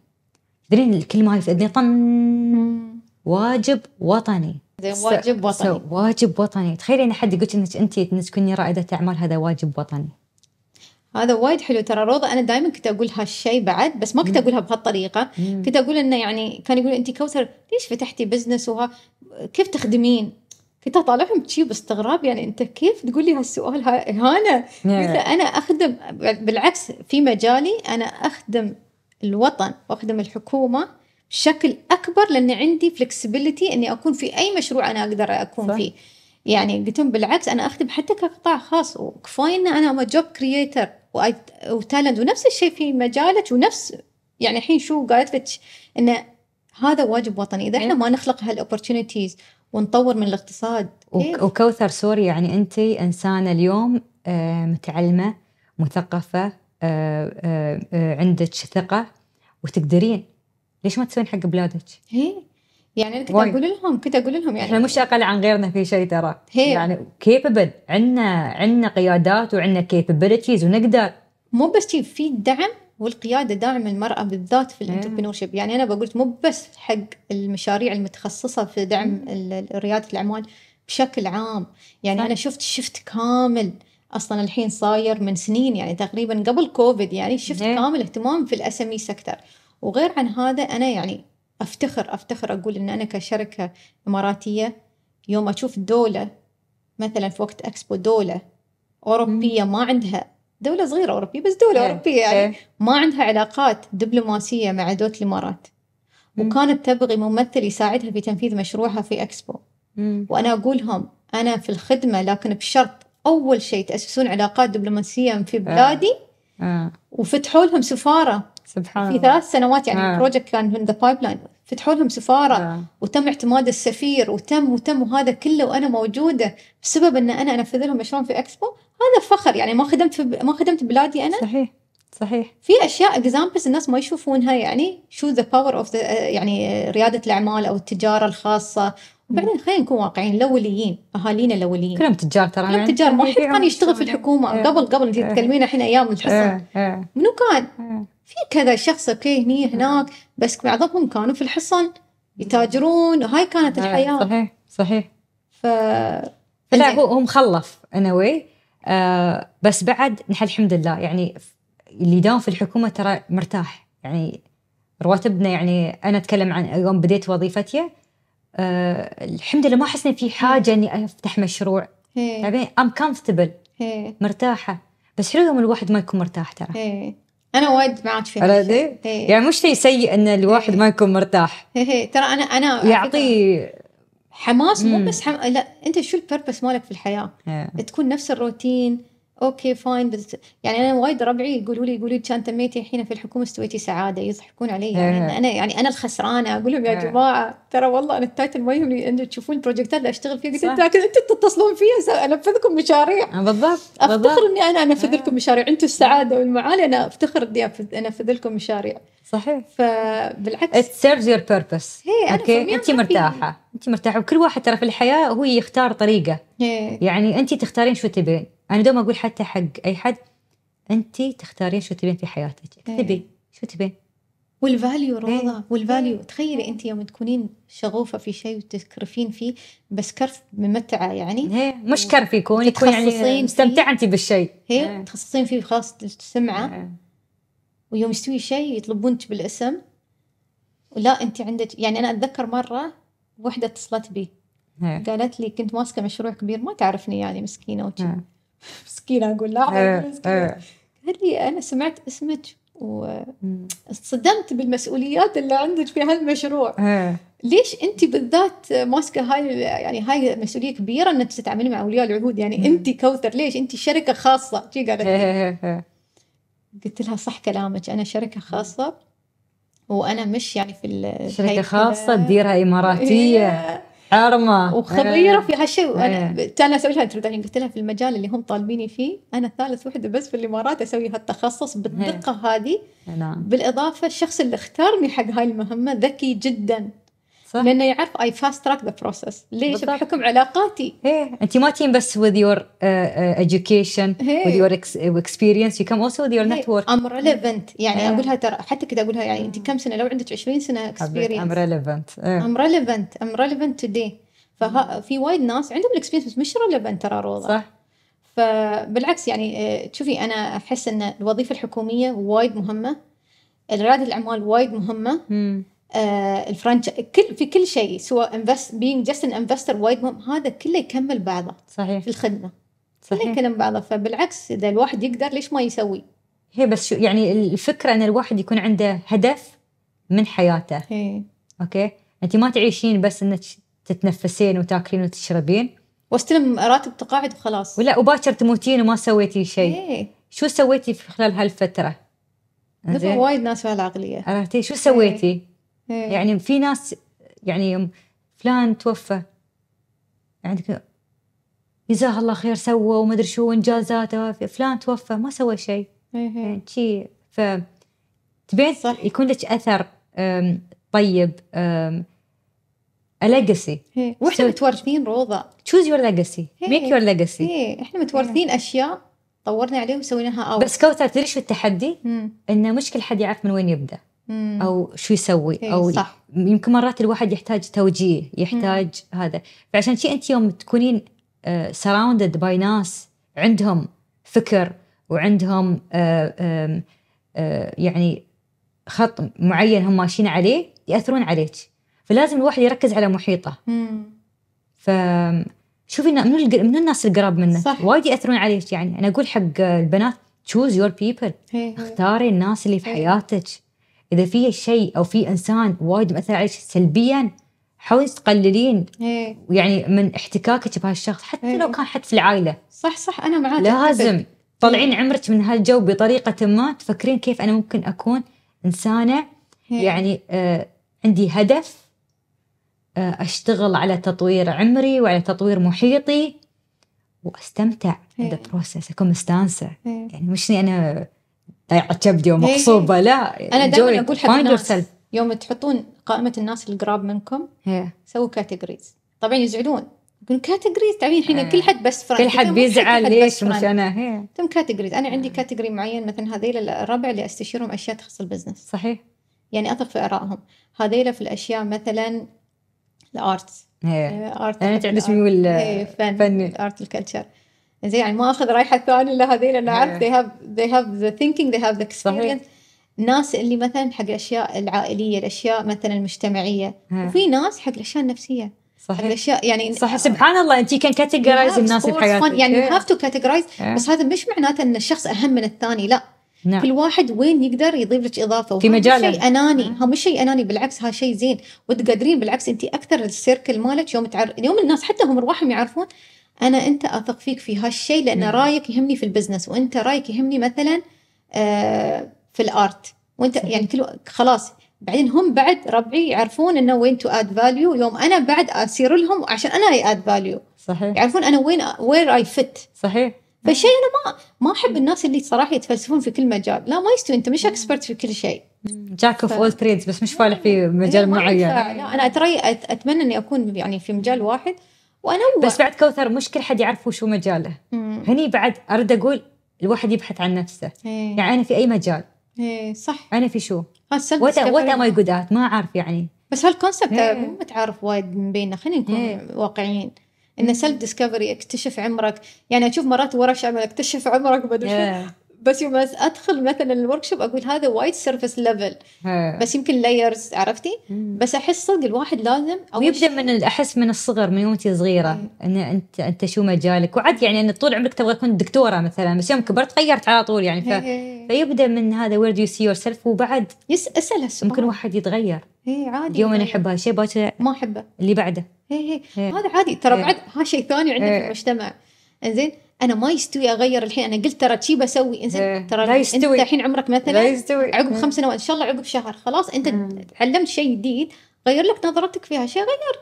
تدرين الكلمه هاي في اذني طن واجب وطني زين واجب وطني واجب وطني تخيلي ان حد يقول انك انت تكوني رائده اعمال هذا واجب وطني هذا وايد حلو ترى روضة أنا دائما كنت أقول هالشيء بعد بس ما كنت أقولها بهالطريقة كنت أقول إنه يعني كان يقول أنت كوثر ليش فتحتي بزنس وها كيف تخدمين كنت اطالعهم شي باستغراب يعني انت كيف تقول لي هالسؤال هانا yeah. انا اخدم بالعكس في مجالي انا اخدم الوطن واخدم الحكومه بشكل اكبر لاني عندي فلكسبيتي اني اكون في اي مشروع انا اقدر اكون صح. فيه يعني قلت لهم بالعكس انا اخدم حتى كقطاع خاص وكفايه ان انا ام جوب كرييتر وتالنت ونفس الشيء في مجالك ونفس يعني الحين شو قالت لك انه هذا واجب وطني اذا احنا إيه. ما نخلق هالاوبرتونيتيز ونطور من الاقتصاد وك وكوثر سوري يعني انت انسانه اليوم آه، متعلمه مثقفه آه، آه، عندك ثقه وتقدرين ليش ما تسوين حق بلادك؟ هي يعني انا كنت اقول لهم كنت اقول لهم يعني احنا مش اقل عن غيرنا في شيء ترى يعني كيبل عندنا عندنا قيادات وعندنا كيبابيلتيز ونقدر مو بس في دعم والقياده داعم المراه بالذات في إيه. الانتربرنورشيب يعني انا بقول مو بس حق المشاريع المتخصصه في دعم رياده الاعمال بشكل عام يعني انا شفت شفت كامل اصلا الحين صاير من سنين يعني تقريبا قبل كوفيد يعني شفت مم. إيه. كامل اهتمام في الاس ام اي سكتر وغير عن هذا انا يعني افتخر افتخر اقول ان انا كشركه اماراتيه يوم اشوف دوله مثلا في وقت اكسبو دوله اوروبيه مم. ما عندها دولة صغيرة أوروبية بس دولة إيه، أوروبية يعني إيه. ما عندها علاقات دبلوماسية مع دولة الإمارات وكانت تبغي ممثل يساعدها في تنفيذ مشروعها في أكسبو وأنا أقولهم أنا في الخدمة لكن بشرط أول شيء تأسسون علاقات دبلوماسية في إيه. بلادي وفتحوا لهم سفارة سبحان في ثلاث سنوات يعني البروجكت كان من ذا بايب لاين فتحوا لهم سفاره آه. وتم اعتماد السفير وتم وتم وهذا كله وانا موجوده بسبب ان انا انفذ لهم مشروع في اكسبو هذا فخر يعني ما خدمت في ب... ما خدمت بلادي انا صحيح صحيح في اشياء اكزامبلز الناس ما يشوفونها يعني شو ذا باور اوف يعني رياده الاعمال او التجاره الخاصه وبعدين خلينا نكون واقعيين لوليين اهالينا لوليين كلهم تجار ترى كلهم يعني. تجار ما حد كان يشتغل في الحكومه إيه. قبل قبل انت إيه. تتكلمين الحين ايام الحصن إيه، منو كان؟ في كذا شخص اوكي هني هناك بس معظمهم كانوا في الحصن يتاجرون هاي كانت الحياه صحيح صحيح ف لا هو هو مخلف انا وي آه بس بعد نحن الحمد لله يعني اللي داوم في الحكومه ترى مرتاح يعني رواتبنا يعني انا اتكلم عن يوم بديت وظيفتي آه الحمد لله ما احس في حاجه اني افتح مشروع ام كومفتبل يعني مرتاحه بس حلو يوم الواحد ما يكون مرتاح ترى انا وايد معك في هالشيء إيه. يعني مش شيء سيء ان الواحد إيه. ما يكون مرتاح إيه، ترى انا انا يعطيه حماس مو بس حم... لا انت شو البربس مالك في الحياه تكون نفس الروتين اوكي فاين بس يعني انا وايد ربعي يقولوا لي يقولوا لي كان تميتي الحين في الحكومه استويتي سعاده يضحكون علي يعني إيه. انا يعني انا الخسرانه اقول لهم يا إيه. جماعه ترى والله انا التايتل ما يهمني ان تشوفون البروجكتات اللي اشتغل فيها قلت لكن انتم تتصلون فيها انفذكم مشاريع آه، بالضبط افتخر اني انا انفذ لكم إيه. مشاريع انتم السعاده والمعالي انا افتخر اني انفذ لكم مشاريع صحيح فبالعكس ات سيرفز يور بيربس اوكي انت مرتاحه انت مرتاحه وكل واحد ترى في الحياه هو يختار طريقه هي. يعني انت تختارين شو تبين انا دوم اقول حتى حق اي حد انت تختارين شو تبين في حياتك اكتبي إيه. شو تبين والفاليو روضه ايه. والفاليو تخيلي انت يوم تكونين شغوفه في شيء وتكرفين فيه بس كرف ممتعه يعني ايه. مش كرف يكون يكون يعني مستمتعه انت بالشيء هي إيه. إيه. تخصصين فيه خلاص سمعه ويوم يستوي شيء يطلبونك بالاسم ولا انت عندك يعني انا اتذكر مره وحده اتصلت بي هي. قالت لي كنت ماسكه مشروع كبير ما تعرفني يعني مسكينه وكذا مسكينه نقول لا إيه، إيه. قال لي انا سمعت اسمك وصدمت بالمسؤوليات اللي عندك في هالمشروع إيه. ليش انت بالذات ماسكه هاي يعني هاي مسؤوليه كبيره انك تتعاملي مع اولياء العهود يعني انت كوثر ليش انت شركه خاصه شي قالت قلت لها صح كلامك انا شركه خاصه وانا مش يعني في شركه خاصه تديرها اماراتيه حرمه وخبيره إيه. في هالشيء وانا إيه. انا اسوي لها تردعني قلت لها في المجال اللي هم طالبيني فيه انا ثالث وحده بس في الامارات اسوي هالتخصص بالدقه إيه. هذه نعم. بالاضافه الشخص اللي اختارني حق هاي المهمه ذكي جدا صح لانه يعرف اي فاست تراك ذا بروسس ليش بالضبط. بحكم علاقاتي ايه انت ما تين بس وذ يور اديوكيشن وذ يور اكسبيرينس يو كم ex وذ يور نتورك ام ريليفنت يعني هي. إيه. اقولها ترى حتى كذا اقولها يعني انت إيه. كم سنه لو عندك 20 سنه اكسبيرينس ام ريليفنت ام ريليفنت ام ريليفنت تو today ففي إيه. وايد ناس عندهم الاكسبيرينس بس مش ريليفنت ترى روضه صح فبالعكس يعني تشوفي آه، انا احس ان الوظيفه الحكوميه وايد مهمه رياده الاعمال وايد مهمه م. آه، الفرنش كل في كل شيء سواء انفست بينج جاست ان انفستر وايد مهم هذا كله يكمل بعضه صحيح في الخدمه صحيح كله يكمل بعضه فبالعكس اذا الواحد يقدر ليش ما يسوي؟ هي بس شو يعني الفكره ان الواحد يكون عنده هدف من حياته هي. إيه. اوكي انت ما تعيشين بس انك تتنفسين وتاكلين وتشربين واستلم راتب تقاعد وخلاص ولا وباكر تموتين وما سويتي شيء إيه. شو سويتي في خلال هالفتره؟ دفع وايد ناس بهالعقليه العقلية عرفتي إيه؟ شو سويتي؟ إيه. يعني في ناس يعني يوم فلان توفى يعني جزاه الله خير سوى وما ادري شو انجازاته فلان توفى ما سوى شيء إيه، إيه. يعني شيء ف تبين يكون لك اثر طيب ليجاسي واحنا متورثين روضه تشوز يور ليجسي ميك يور ليجسي احنا متورثين اشياء طورنا عليها وسويناها اوت بس كوثر تدري شو التحدي؟ انه مش كل حد يعرف من وين يبدا او شو يسوي إيه، او صح. يمكن مرات الواحد يحتاج توجيه يحتاج مم. هذا فعشان شيء انت يوم تكونين سراوندد آه، باي ناس عندهم فكر وعندهم آه، آه، يعني خط معين هم ماشيين عليه ياثرون عليك فلازم الواحد يركز على محيطه فشوفي من من الناس القراب منه وايد ياثرون عليك يعني انا اقول حق البنات تشوز يور بيبل اختاري الناس اللي في إيه. حياتك اذا في شيء او في انسان وايد مأثر عليك سلبيا حاولي تقللين إيه. يعني من احتكاكك بهالشخص حتى إيه. لو كان حد في العائله صح صح انا معاك لازم تطلعين إيه. عمرك من هالجو بطريقه ما تفكرين كيف انا ممكن اكون انسانه إيه. يعني آه عندي هدف آه اشتغل على تطوير عمري وعلى تطوير محيطي واستمتع بالبروسس اكون مستانسه يعني مش اني انا تبدي ومغصوبه إيه، إيه. لا انا دائما اقول حق الناس يوم تحطون قائمه الناس القراب منكم إيه. سووا كاتيجوريز طبعا يزعلون يقولون كاتيجوريز تعرفين الحين كل حد بس فرنك. كل حد بيزعل ليش مش انا هي تم كاتيجوريز انا عندي كاتيجوري معين مثلا هذيل الربع اللي استشيرهم اشياء تخص البزنس صحيح يعني اثق في ارائهم هذيل في الاشياء مثلا الارت ارت انا تعجبني والفن فن الارت الكلتشر زين يعني ما اخذ رايحه ثانيه لهذيل انا اعرف إيه. they have they have the thinking they have the experience ناس اللي مثلا حق الاشياء العائليه الاشياء مثلا المجتمعيه إيه. وفي ناس حق الاشياء النفسيه صحيح الاشياء يعني صح آه، سبحان الله انت كان كاتيجرايز الناس بحياتك يعني يو هاف تو كاتيجرايز بس هذا مش معناته ان الشخص اهم من الثاني لا نعم. كل واحد وين يقدر يضيف لك اضافه في مجاله شيء اناني ها إيه. مش شيء اناني بالعكس ها شيء زين وتقدرين بالعكس انت اكثر السيركل مالك يوم تعر... يوم الناس حتى هم رواحهم يعرفون انا انت اثق فيك في هالشيء لان مم. نعم. رايك يهمني في البزنس وانت رايك يهمني مثلا آه، في الارت وانت يعني كل خلاص بعدين هم بعد ربعي يعرفون انه وين تو اد فاليو يوم انا بعد اسير لهم عشان انا اي اد فاليو صحيح يعرفون انا وين وير اي فيت صحيح فالشيء نعم. انا ما ما احب نعم. الناس اللي صراحه يتفلسفون في كل مجال لا ما يستوي انت مش اكسبرت في كل شيء جاك اوف اول تريدز بس مش فالح في مجال معين لا انا أتري... اتمنى اني اكون يعني في مجال واحد وانوع بس بعد كوثر مش كل حد يعرف شو مجاله مم. هني بعد ارد اقول الواحد يبحث عن نفسه ايه. يعني انا في اي مجال ايه صح انا في شو وات ام اي جود ما اعرف يعني بس هالكونسبت إيه. مو متعارف وايد من بيننا خلينا نكون ايه. واقعيين انه سيلف ديسكفري اكتشف عمرك يعني اشوف مرات ورش عمل اكتشف عمرك ما yeah. بس يوم ادخل مثلا الورك شوب اقول هذا وايد سيرفس ليفل بس يمكن لايرز عرفتي بس احس صدق الواحد لازم او يبدا من احس من الصغر من يومتي صغيره ان انت انت شو مجالك وعاد يعني ان طول عمرك تبغى تكون دكتوره مثلا بس يوم كبرت غيرت على طول يعني ف... إيه. فيبدا من هذا وير دو يو سي يور سيلف وبعد يس اسال هالسؤال ممكن واحد يتغير اي عادي اليوم انا احب هالشيء باكر ما احبه اللي بعده هي إيه، إيه. هي. هذا عادي ترى بعد هذا شيء ثاني عندنا في المجتمع انزين انا ما يستوي اغير الحين انا قلت ترى شي بسوي انزين إيه، ترى لا يستوي. انت الحين عمرك مثلا لا يستوي عقب خمس سنوات ان شاء الله عقب شهر خلاص انت تعلمت شيء جديد غير لك نظرتك فيها شيء غير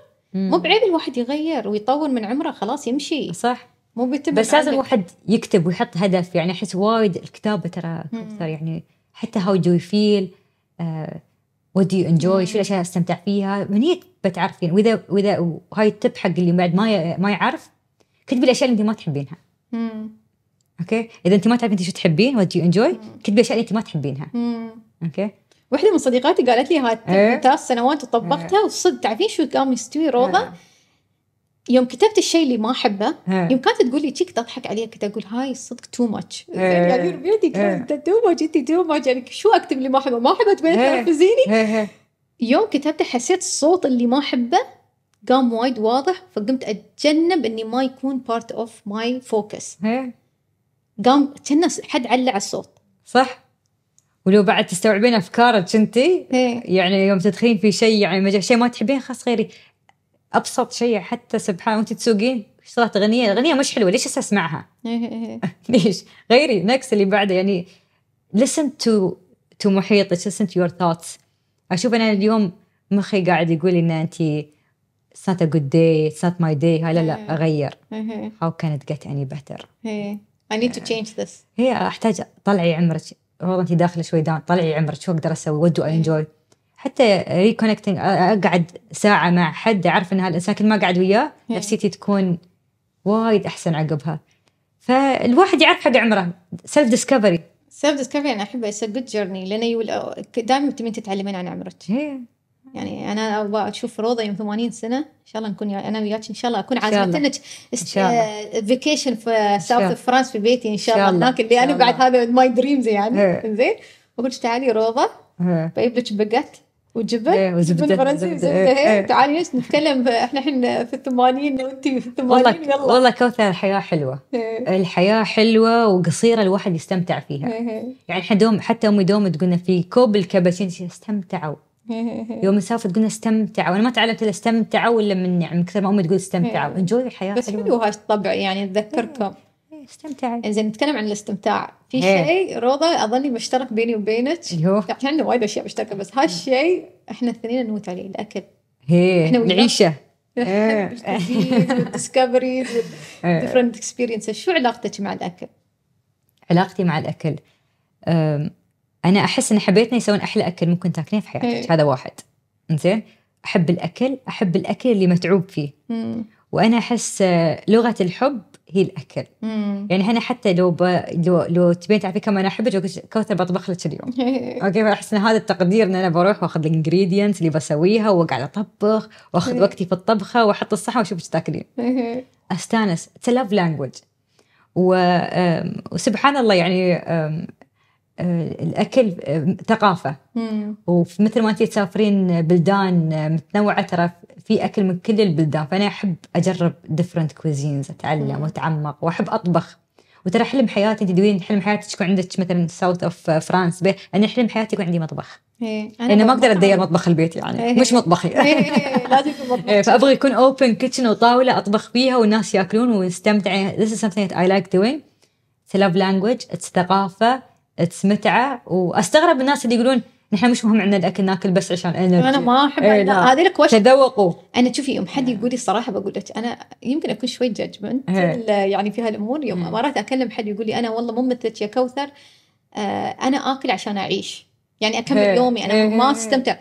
مو بعيب الواحد يغير ويطور من عمره خلاص يمشي صح مو بس لازم الواحد يكتب ويحط هدف يعني احس وايد الكتابه ترى اكثر يعني حتى هاو دو فيل وات دو انجوي شو الاشياء استمتع فيها من هي بتعرفين يعني. واذا واذا هاي التب حق اللي بعد ما ما يعرف كتبي الاشياء اللي انت ما تحبينها مم. اوكي اذا انت ما تعرفين انت شو تحبين وات يو انجوي كتبي اشياء انت ما تحبينها مم. اوكي واحده من صديقاتي قالت لي هات إيه؟ ثلاث سنوات وطبقتها إيه. وصدق تعرفين شو قام يستوي روضه إيه؟ يوم كتبت الشيء اللي ما احبه إيه. يوم كانت تقول لي تشيك تضحك علي كنت اقول هاي الصدق تو ماتش يعني ربيعتي تو ماتش انت تو ماتش يعني شو اكتب اللي ما احبه ما احبه تبين إيه. تنرفزيني يوم كتبته حسيت الصوت اللي ما احبه قام وايد واضح فقمت اتجنب اني ما يكون بارت اوف ماي فوكس قام كنا حد على الصوت صح ولو بعد تستوعبين افكارك انت يعني يوم تدخلين في شيء يعني شيء ما تحبين خلاص غيري ابسط شيء حتى سبحان وانت تسوقين اشتغلت اغنيه الاغنيه مش حلوه ليش اسمعها؟ ليش؟ غيري نكس اللي بعده يعني listen to to محيطك listen to your thoughts اشوف انا اليوم مخي قاعد يقول ان انت it's not a good day it's not my day هاي لا لا إيه. اغير إيه. how can it get any better إيه. I need to change this هي احتاج طلعي عمرك والله انت داخله شوي داون طلعي عمرك شو اقدر اسوي ودو اي انجوي حتى ريكونكتنج اقعد ساعه مع حد اعرف ان هالانسان كل ما قعد وياه نفسيتي تكون وايد احسن عقبها فالواحد يعرف حق عمره سيلف ديسكفري سيلف ديسكفري انا احبه اتس جود جيرني لان دائما تبين تتعلمين عن عمرك يعني انا ابغى اشوف روضه يوم 80 سنه ان شاء الله نكون انا وياك ان شاء الله اكون عازمتك فيكيشن آه، في ساوث فرانس في بيتي ان شاء الله هناك اللي انا بعد هذا ماي دريمز يعني إيه. زين واقول لك تعالي روضه بجيب إيه. لك بقت وجبن وزبده فرنسي وزبده تعالي نتكلم احنا الحين في الثمانين وانت في الثمانين يلا والله كوثر الحياه حلوه إيه. الحياه حلوه وقصيره الواحد يستمتع فيها يعني احنا دوم حتى امي دوم تقولنا في كوب الكبسين استمتعوا يوم نسافر قلنا استمتعوا انا ما تعلمت الا استمتعوا الا يعني من نعم كثر ما امي تقول استمتعوا انجوي الحياه بس حلو الطبع يعني اتذكركم إيه، استمتعي زين نتكلم عن الاستمتاع في إيه. شيء روضه اظني مشترك بيني وبينك احنا يعني عندنا وايد اشياء مشتركه بس هالشيء إيه. احنا الاثنين نموت عليه الاكل هي احنا العيشه ديسكفريز ديفرنت اكسبيرينسز شو علاقتك مع الاكل؟ علاقتي مع الاكل انا احس ان حبيتنا يسوون احلى اكل ممكن تاكلين في حياتك إيه. هذا واحد زين احب الاكل احب الاكل اللي متعوب فيه وانا احس آه، لغه الحب هي الاكل مم. يعني انا حتى لو ب... لو لو تبين تعرفي كم انا احبك كوثر بطبخ لك اليوم اوكي فاحس ان هذا التقدير ان انا بروح واخذ الانجريدينتس اللي بسويها واقعد اطبخ واخذ إيه. وقتي في الطبخه واحط الصحن واشوفك تاكلين إيه. استانس اتس لاف لانجوج وسبحان الله يعني آه، الاكل آه، ثقافه ومثل ما انت تسافرين بلدان آه، متنوعه ترى في اكل من كل البلدان فانا احب اجرب ديفرنت كوزينز اتعلم واتعمق واحب اطبخ وترى حلم حياتي انت حلم حياتك يكون عندك مثلا ساوث اوف فرانس انا حلم حياتي يكون عندي مطبخ إيه. انا انا ما اقدر اتدير مطبخ البيت يعني إيه. مش مطبخي إيه، إيه، إيه، لازم إيه. فابغى يكون اوبن كيتشن وطاوله اطبخ فيها والناس ياكلون ويستمتعون This is something that I like doing. It's a love language. It's ثقافه اتس متعه واستغرب الناس اللي يقولون نحن مش مهم عندنا الاكل ناكل بس عشان انا ما احب إيه هذه الكويشن تذوقوا انا شوفي يوم حد يقول لي الصراحه بقول لك انا يمكن اكون شوي ججمنت إيه. يعني في هالامور يوم إيه. مرات اكلم حد يقول لي انا والله مو مثلك يا كوثر آه، انا اكل عشان اعيش يعني اكمل هي. إيه. يومي انا هي. ما استمتع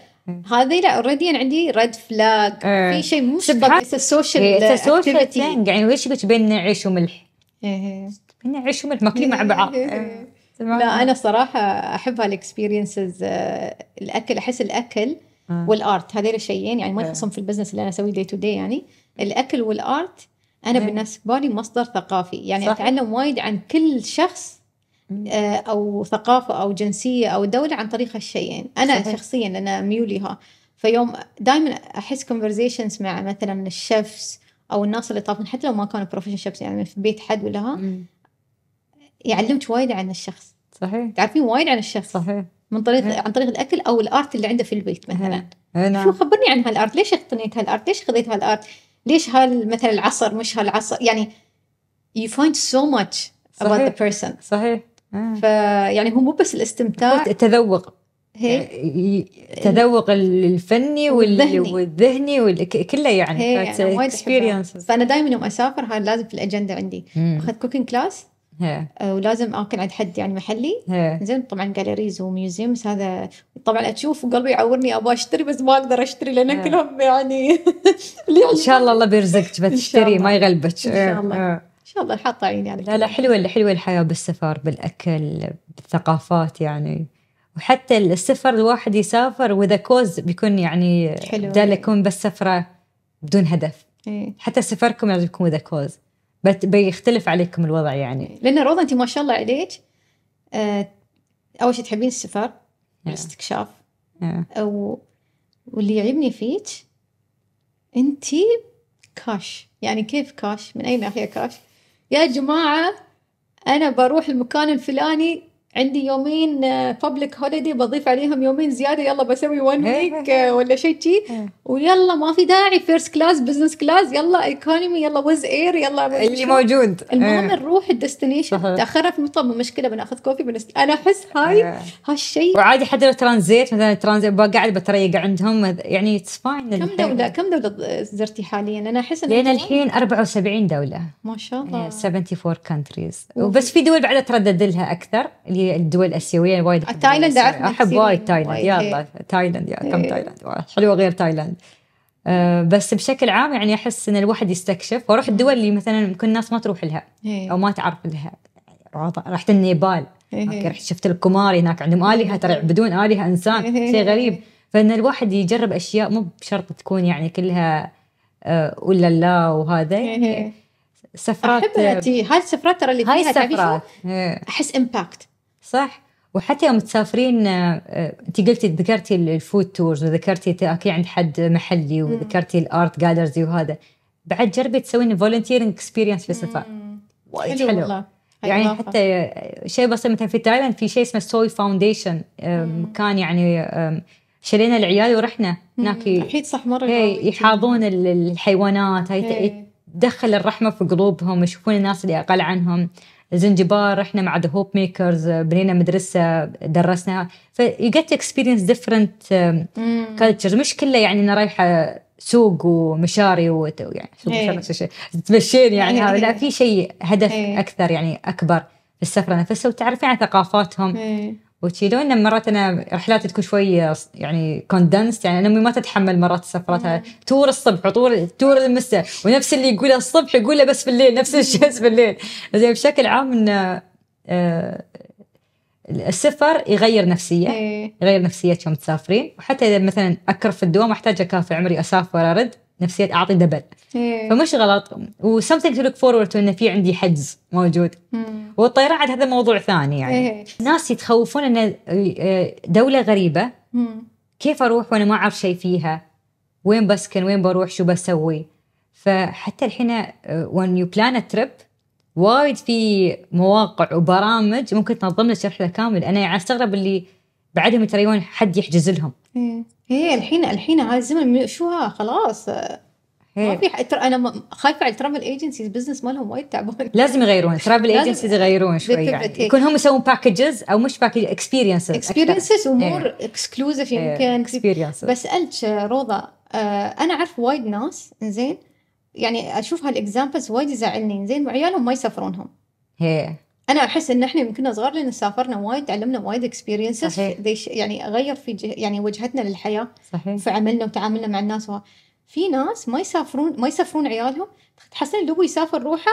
هذه لا اوريدي انا عندي ريد فلاج في شيء مو بس السوشيال السوشيال يعني ويش بين عيش وملح بين عيش وملح ماكلين مع بعض تمام لا انا صراحه احب هالاكسبيرينسز آه، الاكل احس الاكل آه. والارت هذول الشيئين يعني ما آه. يخصهم في البزنس اللي انا اسويه دي تو دي يعني الاكل والارت انا بالنسبه لي مصدر ثقافي يعني صح. اتعلم وايد عن كل شخص او ثقافه او جنسيه او دوله عن طريق هالشيئين انا صحيح. شخصيا انا ها فيوم دائما احس كونفرزيشنز مع مثلا الشيفس او الناس اللي طافن حتى لو ما كانوا بروفيشن شيفس يعني في بيت حد ولا ها يعلمك وايد عن الشخص صحيح تعرفين وايد عن الشخص صحيح من طريق هي. إيه. عن طريق الاكل او الارت اللي عنده في البيت مثلا هي. إيه. إيه، شو نعم. خبرني عن هالارت ليش اقتنيت هالارت ليش خذيت هالارت ليش هال مثلا العصر مش هالعصر يعني you find so much صحيح. about the person صحيح فيعني هو مو بس الاستمتاع التذوق هي. التذوق الفني والذهني, والذهني وال... كله يعني, يعني فانا دائما يوم اسافر هذا لازم في الاجنده عندي اخذ كوكينج كلاس آه، ولازم اكل عند حد يعني محلي زين طبعا جاليريز وميوزيومز هذا طبعا اشوف قلبي يعورني ابغى اشتري بس ما اقدر اشتري لان كلهم يعني ان شاء الله الله بيرزقك بتشتري ما يغلبك ان شاء آه، الله آه. ان شاء الله حاطه عيني على لا لا حلوه حلوه الحياه بالسفر بالاكل بالثقافات يعني وحتى السفر الواحد يسافر وذا كوز بيكون يعني بدال يكون بس سفره بدون هدف إيه. حتى سفركم لازم يكون وذا كوز بيختلف عليكم الوضع يعني لان روضه انت ما شاء الله عليك آه، اول شيء تحبين السفر نعم. الاستكشاف نعم. أو واللي يعجبني فيك انت كاش يعني كيف كاش من اي ناحيه كاش يا جماعه انا بروح المكان الفلاني عندي يومين بابليك آه، هوليدي بضيف عليهم يومين زياده يلا بسوي ون ويك آه، ولا شيء شي ويلا ما في داعي فيرست كلاس بزنس كلاس يلا ايكونومي يلا ويز اير يلا اللي موجود المهم إيه. نروح الدستنيشن تاخرنا في المطعم مشكله بناخذ كوفي بنست... انا احس هاي إيه. هالشيء وعادي حتى لو ترانزيت مثلا ترانزيت قاعد بتريق عندهم يعني اتس فاين كم دوله كم دوله زرتي حاليا انا احس لين الحين 74 دوله ما شاء الله 74 إيه، كانتريز وبس في دول بعدها تردد لها اكثر اللي هي الدول الاسيويه وايد آه، تايلاند احب وايد إيه. تايلاند يلا إيه. تايلاند يا كم تايلاند حلوه غير تايلاند آه، بس بشكل عام يعني احس ان الواحد يستكشف واروح الدول اللي مثلا ممكن الناس ما تروح لها إيه. او ما تعرف لها رحت النيبال رحت شفت الكوماري هناك عندهم الهه ترى بدون الهه انسان شيء غريب فان الواحد يجرب اشياء مو بشرط تكون يعني كلها آه، ولا لا وهذا سفرات احب هاي السفرات ترى اللي فيها هاي السفرات احس امباكت صح وحتى يوم تسافرين آه، آه، انت قلتي ذكرتي الفود تورز وذكرتي تاكلي عند حد محلي وذكرتي الارت جالرزي وهذا بعد جربي تسوين فولنتيرنج اكسبيرينس في السفر وايد حلو, حلو. يعني حتى شيء بسيط مثلا في تايلاند في شيء اسمه سوي فاونديشن مكان يعني شرينا العيال ورحنا هناك اكيد صح مره يحاضون الحيوانات هاي تدخل الرحمه في قلوبهم يشوفون الناس اللي اقل عنهم زنجبار احنا مع ذا هوب ميكرز بنينا مدرسه درسنا فيو جيت اكسبيرينس ديفرنت كلتشرز مش كله يعني انا رايحه سوق ومشاري ويعني سوق إيه. يعني إيه. لا في شيء هدف إيه. اكثر يعني اكبر في السفره نفسها وتعرفين عن ثقافاتهم وتشيلون لما مرات انا رحلاتي تكون شوي يعني كوندنس يعني انا امي ما تتحمل مرات سفراتها تور الصبح وطور تور المساء ونفس اللي يقوله الصبح يقوله بس بالليل نفس الشيء بس بالليل زين بشكل عام انه آه، السفر يغير نفسيه إيه. يغير نفسيتك يوم تسافرين وحتى اذا مثلا اكر في الدوام احتاج اكافئ عمري اسافر ارد نفسيه اعطي دبل إيه. فمش غلط وسمثينج تو لوك فورورد تو انه في عندي حجز موجود والطيران عاد هذا موضوع ثاني يعني إيه. ناس يتخوفون ان آه، دوله غريبه مم. كيف اروح وانا ما اعرف شيء فيها وين بسكن وين بروح شو بسوي فحتى الحين وان يو بلان تريب وايد في مواقع وبرامج ممكن تنظم لك رحله كامله انا يعني استغرب اللي بعدهم يتريون حد يحجز لهم إيه. ايه الحين الحين هاي الزمن شو ها خلاص آه، ما في ترى انا خايفه على الترافل ايجنسيز بزنس مالهم وايد تعبان لازم يغيرون الترافل ايجنسيز يغيرون شوي يعني إيه. يكون هم يسوون باكجز او مش باكج اكسبيرينسز اكسبيرينسز ومور اكسكلوزف إيه، يمكن اكسبيرينسز بسالك روضه آه انا اعرف وايد ناس زين يعني اشوف هالاكزامبلز وايد يزعلني زين وعيالهم ما يسافرونهم ايه انا احس ان احنا يمكن صغار لان سافرنا وايد تعلمنا وايد اكسبيرينسز يعني غير في جه... يعني وجهتنا للحياه صحيح في عملنا وتعاملنا مع الناس و... في ناس ما يسافرون ما يسافرون عيالهم تحصل لو يسافر روحه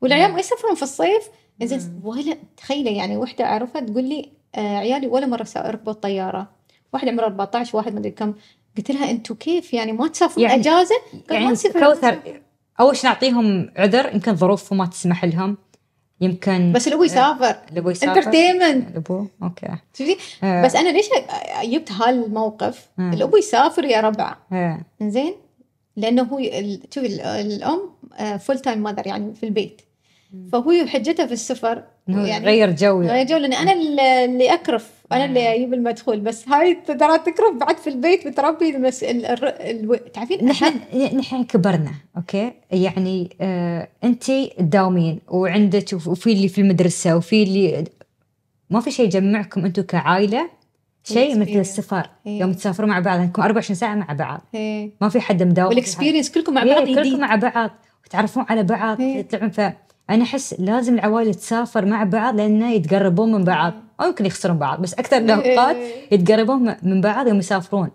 والعيال ما يسافرون في الصيف انزين ولا تخيلي يعني وحده اعرفها تقول لي آه عيالي ولا مره ركبوا الطياره واحد عمره 14 واحد ما ادري كم قلت لها انتم كيف يعني ما تسافرون يعني اجازه يعني ما كوثر اول شيء نعطيهم عذر يمكن ظروفهم ما تسمح لهم يمكن بس لو آه، يسافر لو يسافر انترتينمنت الابو اوكي شفتي آه. بس انا ليش جبت هالموقف آه. الابو يسافر يا ربع زين لانه هو شوفي الام فول تايم ماذر يعني في البيت فهو حجته في السفر يعني غير جو يعني غير جو لان انا اللي اكرف وانا اللي آه. اجيب المدخول بس هاي ترى تكرف بعد في البيت بتربي المس... ال... ال... تعرفين نحن نحن كبرنا اوكي يعني آه انت تداومين وعندك وفي اللي في المدرسه وفي اللي ما في شيء يجمعكم انتم كعائله شيء مثل السفر هي. إيه. يوم تسافروا مع بعض انكم 24 ساعه مع بعض هي. إيه. ما في حد مداوم والاكسبيرينس كلكم مع إيه، بعض كلكم مع بعض وتعرفون على بعض تطلعون فانا احس لازم العوائل تسافر مع بعض لانه يتقربون من بعض هي. او يمكن يخسرون بعض بس اكثر إيه. الاوقات يتقربون من بعض يوم يسافرون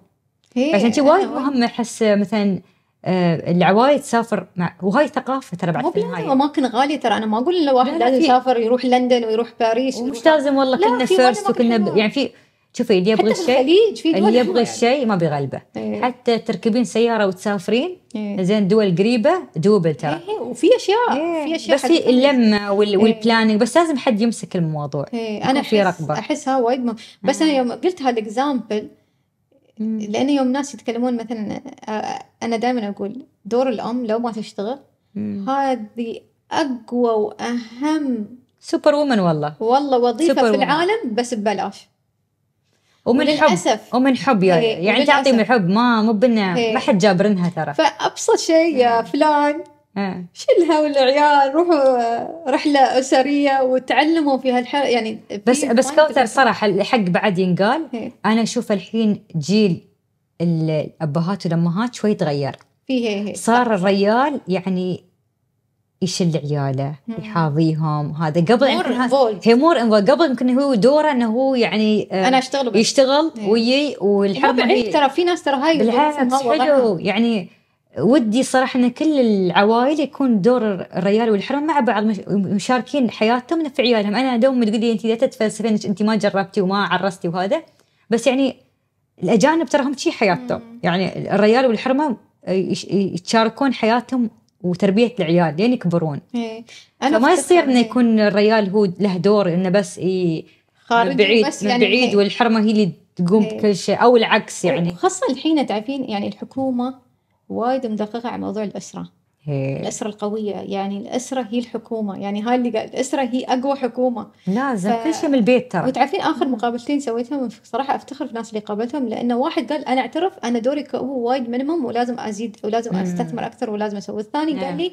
إيه. عشان كذي آه، وايد مهم احس مثلا آه، العوايد تسافر مع وهاي ثقافه ترى بعد مو النهايه اماكن غاليه ترى انا ما اقول الواحد لازم يسافر يروح لندن ويروح باريس ومش لازم والله كنا فيرست وكنا يعني في شوفي اللي يبغى الشيء اللي يبغى يعني. الشيء ما بيغلبه ايه. حتى تركبين سياره وتسافرين ايه. زين دول قريبه دوبل ترى ايه وفي اشياء ايه. في اشياء بس في اللمه وال... ايه. والبلاننج بس لازم حد يمسك الموضوع ايه. انا في رقبه احسها وايد مم. بس انا يوم قلت هذا اكزامبل لان يوم ناس يتكلمون مثلا انا دائما اقول دور الام لو ما تشتغل هذه اقوى واهم سوبر وومن والله والله وظيفه في العالم بس ببلاش ومن للأسف حب ومن حب إيه، يعني, يعني تعطي من حب ما مو بنا إيه. ما حد جابرنها ترى فابسط شيء يا إيه. فلان شلها والعيال روحوا آه، رحله اسريه وتعلموا في هالحر يعني في بس بس كوثر صراحه الحق بعد ينقال هي. انا اشوف الحين جيل الابهات والامهات شوي تغير فيه صار الريال يعني يشل عياله يحاضيهم هذا قبل هي مور قبل يمكن هو دوره انه هو يعني آه، انا اشتغل بس. يشتغل إيه. ويي ويجي والحرب ترى في ناس ترى هاي بالعكس حلو يعني ودي صراحه ان كل العوائل يكون دور الريال والحرم مع بعض مشاركين حياتهم في عيالهم انا دوم تقول لي انت لا تتفلسفين انت ما جربتي وما عرستي وهذا بس يعني الاجانب ترى هم شي حياتهم يعني الريال والحرمه آه، يتشاركون حياتهم وتربيه العيال لين يكبرون إيه. أنا فما يصير انه يكون الريال هو له دور انه بس إيه خارج بعيد بس يعني بعيد والحرمه هي اللي تقوم إيه. بكل شيء او العكس يعني خاصه الحين تعرفين يعني الحكومه وايد مدققه على موضوع الاسره إيه. الأسرة القوية يعني الأسرة هي الحكومة يعني هاي اللي الأسرة هي أقوى حكومة لازم ف... كل شيء من البيت ترى وتعرفين آخر مقابلتين سويتهم صراحة أفتخر في الناس اللي قابلتهم لأنه واحد قال أنا أعترف أنا دوري كأبو وايد مينيمم ولازم أزيد ولازم أستثمر أكثر ولازم أسوي الثاني قال نعم. لي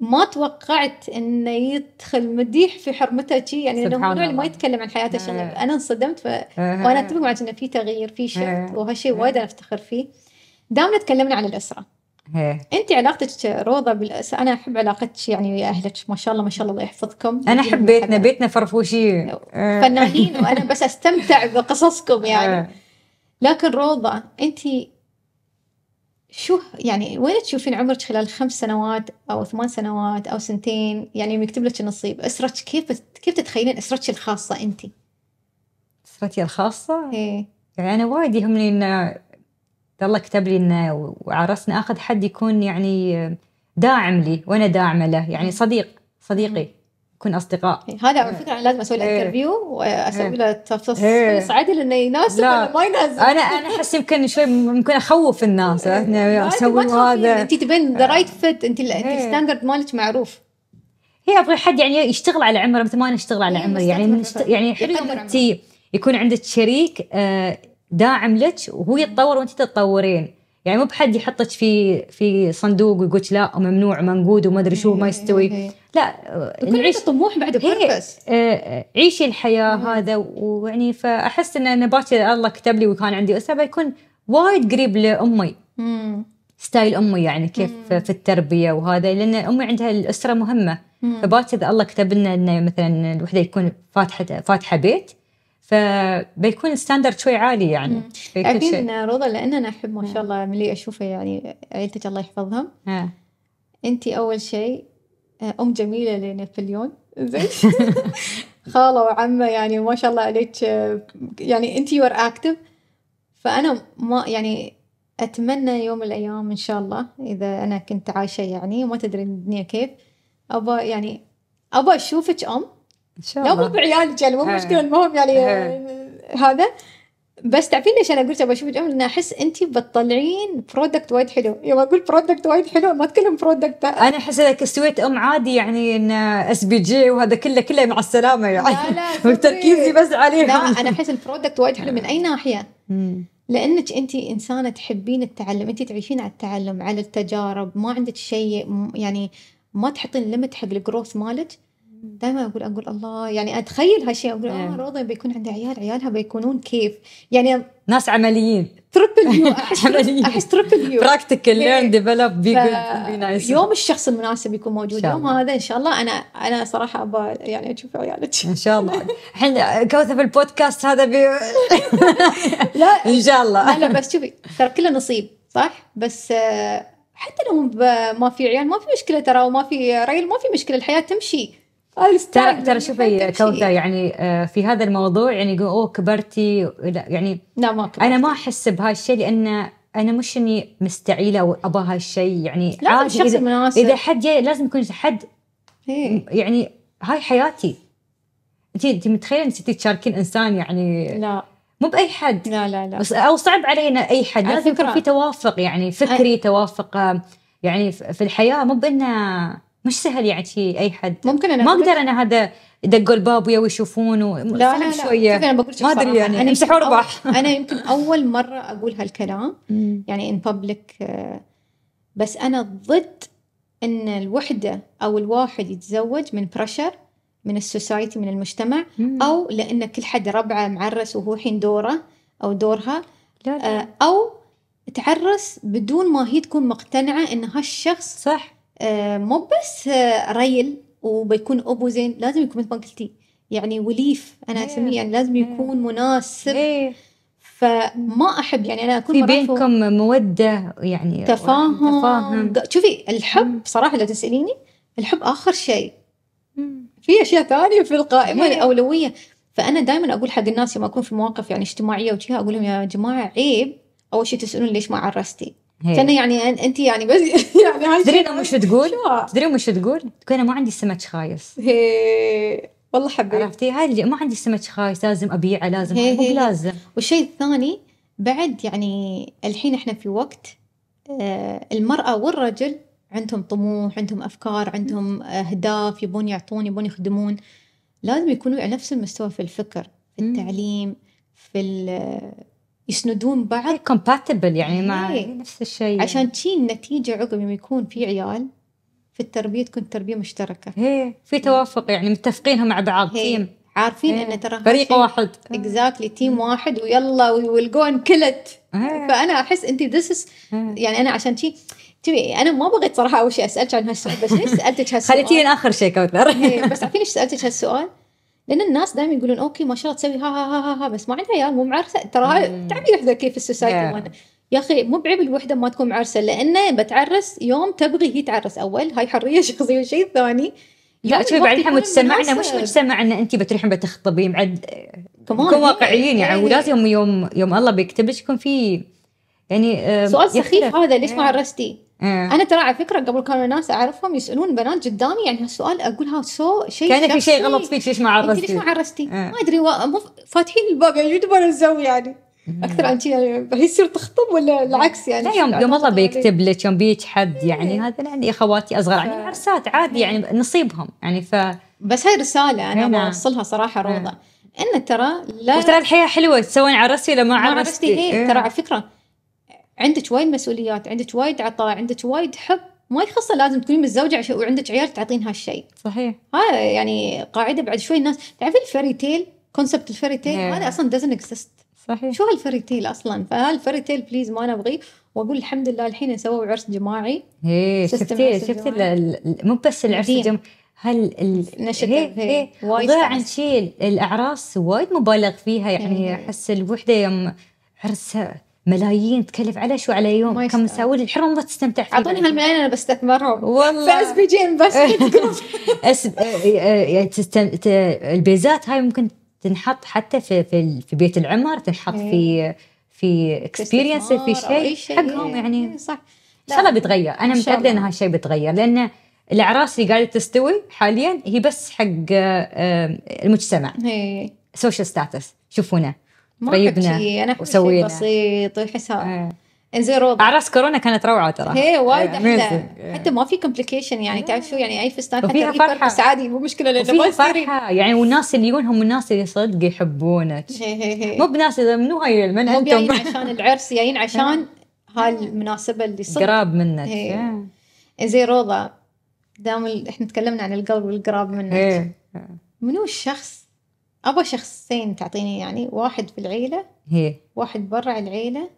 ما توقعت انه يدخل مديح في حرمته شيء يعني لانه هو اللي ما يتكلم عن حياته الشخصيه نعم. انا انصدمت ف... وانا اتفق معك انه في تغيير في شفت وهالشيء وايد نعم. انا افتخر فيه دامنا تكلمنا عن الاسره هي. انت علاقتك روضه بالأس... انا احب علاقتك يعني ويا اهلك ما شاء الله ما شاء الله الله يحفظكم انا احب بيتنا بيتنا فرفوشين آه. فنانين وانا بس استمتع بقصصكم يعني آه. لكن روضه انت شو يعني وين تشوفين عمرك خلال خمس سنوات او ثمان سنوات او سنتين يعني يكتب لك النصيب اسرتك كيف كيف تتخيلين اسرتك الخاصه انت؟ اسرتي الخاصه؟ ايه يعني انا وايد يهمني ان الله كتب لي انه وعرسنا اخذ حد يكون يعني داعم لي وانا داعمه له يعني صديق صديقي يكون اصدقاء إيه، هذا على فكره انا لازم اسوي له انترفيو واسوي إيه. له تفصيص إيه. عدل انه يناسب ولا ما يناسب انا انا احس يمكن شوي ممكن اخوف الناس اسوي هذا انت تبين ذا رايت فيت انت الستاندرد مالك معروف هي ابغى حد يعني يشتغل على عمره مثل ما انا اشتغل على عمري يعني يعني حلو انت يكون عندك شريك آه، داعم لك وهو يتطور وانت تتطورين يعني مو بحد يحطك في في صندوق ويقولك لا ممنوع منقود وما ادري شو ما إيه، يستوي إيه، إيه. لا نعيش طموح بعد بس آه، عيشي الحياه مم. هذا ويعني فاحس ان انا باكر الله كتب لي وكان عندي اسره بيكون وايد قريب لامي ستايل امي يعني كيف مم. في التربيه وهذا لان امي عندها الاسره مهمه فباكر الله كتب لنا انه مثلا الوحده يكون فاتحه فاتحه بيت فبيكون ستاندرد شوي عالي يعني في كل رضا لان انا احب ما شاء الله ملي اشوفه يعني عيلتك الله يحفظهم انت اول شيء آه، ام جميله لنابليون زين خاله وعمه يعني ما شاء الله عليك آه، يعني انت يور اكتف فانا ما يعني اتمنى يوم من الايام ان شاء الله اذا انا كنت عايشه يعني وما تدري الدنيا كيف ابى يعني ابى اشوفك ام ان شاء الله لا مو بعيالك يعني مو مشكله المهم يعني هذا بس تعرفين ليش انا قلت ابغى اشوفك لان احس انت بتطلعين برودكت وايد حلو يوم اقول برودكت وايد حلو ما تكلم برودكت انا احس انك سويت ام عادي يعني ان اس بي جي وهذا كله كله مع السلامه يعني لا لا تركيزي بس عليها لا انا احس البرودكت وايد حلو من اي ناحيه لانك انت انسانه تحبين التعلم انت تعيشين على التعلم على التجارب ما عندك شيء يعني ما تحطين ليمت حق الجروث مالك دائما اقول اقول الله يعني اتخيل هالشيء اقول اه إيه. روضة بيكون عندي عيال عيالها بيكونون كيف يعني ناس عمليين تربل يو احس تربل يو براكتيكال ليرن ديفلوب بي نايس يوم الشخص المناسب يكون موجود يوم هذا ان شاء الله انا انا صراحه ابى يعني اشوف عيالك ان شاء الله الحين كوثب في البودكاست هذا بي لا ان شاء الله لا بس شوفي ترى كله نصيب صح بس آه، حتى لو ما في عيال ما في مشكله ترى وما في ريل ما في مشكله الحياه تمشي ترى ترى شوفي كوثر يعني آه، في هذا الموضوع يعني يقول اوه كبرتي لا يعني لا ما كبرتي. انا ما احس بهالشيء لان انا مش اني مستعيله او ابغى هالشيء يعني لا عادي مناسب إذا اذا حد جاي لازم يكون حد إيه. يعني هاي حياتي انت انت متخيله انك تشاركين انسان يعني لا مو باي حد لا لا لا بس او صعب علينا اي حد لازم يكون في توافق يعني فكري أي. توافق آه، يعني في الحياه مو بانه مش سهل شيء اي حد ممكن انا ما اقدر انا هذا دقوا الباب ويا ويشوفونه لا لا شويه انا بقول ما ادري يعني انا امسحوا ربح انا يمكن اول مره اقول هالكلام يعني ان آه، بابليك بس انا ضد ان الوحده او الواحد يتزوج من بريشر من السوسايتي من المجتمع مم. او لان كل حد ربعه معرس وهو حين دوره او دورها لا لا. آه، او تعرس بدون ما هي تكون مقتنعه ان هالشخص صح آه، مو بس آه، ريل وبيكون ابو زين لازم يكون مثل ما قلتي يعني وليف انا إيه. اسميه يعني لازم إيه. يكون مناسب إيه. فما احب يعني انا اكون في بينكم موده يعني تفاهم تفاهم شوفي الحب صراحه لو تساليني الحب اخر شيء في اشياء ثانيه في القائمه الاولويه فانا دائما اقول حق الناس لما اكون في مواقف يعني اجتماعيه وجهه اقول لهم يا جماعه عيب اول شيء تسالون ليش ما عرستي كان يعني انت يعني بس يعني تدرين مش تقول؟ تدرين مش تقول؟ تقول انا ما عندي سمك خايس والله حبيبي عرفتي هاي اللي ما عندي سمك خايس لازم ابيعه لازم مو بلازم. لازم والشيء الثاني بعد يعني الحين احنا في وقت آه، المرأة والرجل عندهم طموح عندهم أفكار عندهم آه، أهداف يبون يعطون يبون يخدمون لازم يكونوا على نفس المستوى في الفكر في التعليم في يسندون بعض كومباتبل يعني مع إيه. نفس الشيء يعني. عشان تشي النتيجه عقب لما يكون في عيال في التربيه تكون تربيه مشتركه هي إيه. في إيه. توافق يعني متفقينها مع بعض هي. تيم عارفين هي. ان ترى فريق واحد اكزاكتلي تيم واحد ويلا جو كلت فانا احس انت ذس يعني انا عشان تشي تبي انا ما بغيت صراحه اول شيء اسالك عن هالسؤال بس ليش سالتك هالسؤال خليتيني اخر شيء كوثر بس عارفين ليش سالتك هالسؤال؟ لان الناس دائما يقولون اوكي ما شاء الله تسوي ها ها ها ها, ها بس ما عندها عيال مو معرسه ترى تعبي ذا كيف السوسايتي yeah. يا اخي مو بعيب الوحده ما تكون معرسه لان بتعرس يوم تبغي هي تعرس اول هاي حريه شخصيه والشيء الثاني لا شوفي بعد احنا مجتمعنا مش مجتمع ان انت بتروحين بتخطبين بعد كمان واقعيين يعني إيه. ولازم يوم يوم يوم الله بيكتب لك يكون في يعني سؤال سخيف هذا ليش ما عرستي؟ انا ترى على فكره قبل كانوا ناس اعرفهم يسالون بنات قدامي يعني هالسؤال اقولها سو شيء كان في شيء غلط فيك ليش ما عرستي؟ ليش ما عرستي؟ ما ادري و... فاتحين الباب يعني شو تبون نسوي يعني؟ اكثر عن يعني يصير تخطب ولا العكس يعني لا يوم يوم الله بيكتب لك يوم بيج حد إيه. يعني هذا عندي اخواتي اصغر عني عرسات عادي إيه. يعني نصيبهم يعني ف بس هاي رساله انا بوصلها إيه، نعم. صراحه روضه ان ترى لا وترى الحياه حلوه تسوين عرستي ولا ما عرستي, ما عرستي إيه. ترى على فكره عندك وايد مسؤوليات عندك وايد عطاء عندك وايد حب ما يخصه لازم تكونين متزوجه وعندك عيال تعطين هالشيء صحيح ها يعني قاعده بعد شوي الناس تعرفين الفيري تيل كونسبت الفيري تيل هذا اصلا دزنت اكزيست صحيح شو هالفيري تيل اصلا فهالفيري تيل بليز ما نبغيه واقول الحمد لله الحين سووا عرس جماعي ايه شفتي شفتي مو بس العرس الجماعي هل ال... النشاطات إيه، إيه، إيه. وايد عن شيء الاعراس وايد مبالغ فيها يعني احس الوحده يوم عرسها ملايين تكلف على شو على يوم كم مساوي الحرمه ما تستمتع فيه اعطوني يعني. هالملايين انا بستثمرهم والله فاس بيجين بس أسب... يعني البيزات هاي ممكن تنحط حتى في في, في بيت العمر تنحط في في اكسبيرينس في شيء شي. حقهم يعني صح ان شاء الله بيتغير انا متاكده ان هالشيء بيتغير لان الاعراس اللي قاعده تستوي حاليا هي بس حق آه، المجتمع سوشيال ستاتس شوفونا ما ريبنا نعم. انا وسوينا بسيط وحساب إيه. انزين روضه اعراس كورونا كانت روعه ترى هي وايد إيه، احلى إيه. حتى ما في كومبليكيشن يعني تعرف شو يعني اي فستان حتى فرحة. فرحه بس عادي مو مشكله لانه ما فرحه يعني والناس اللي يجونهم الناس اللي صدق يحبونك مو بناس اذا منو هاي من مو جايين عشان العرس جايين عشان هالمناسبه اللي صدق قراب منك انزين روضه دام احنا تكلمنا عن القلب والقراب منك منو الشخص أبغى شخصين تعطيني يعني واحد في العيلة هي واحد برا العيلة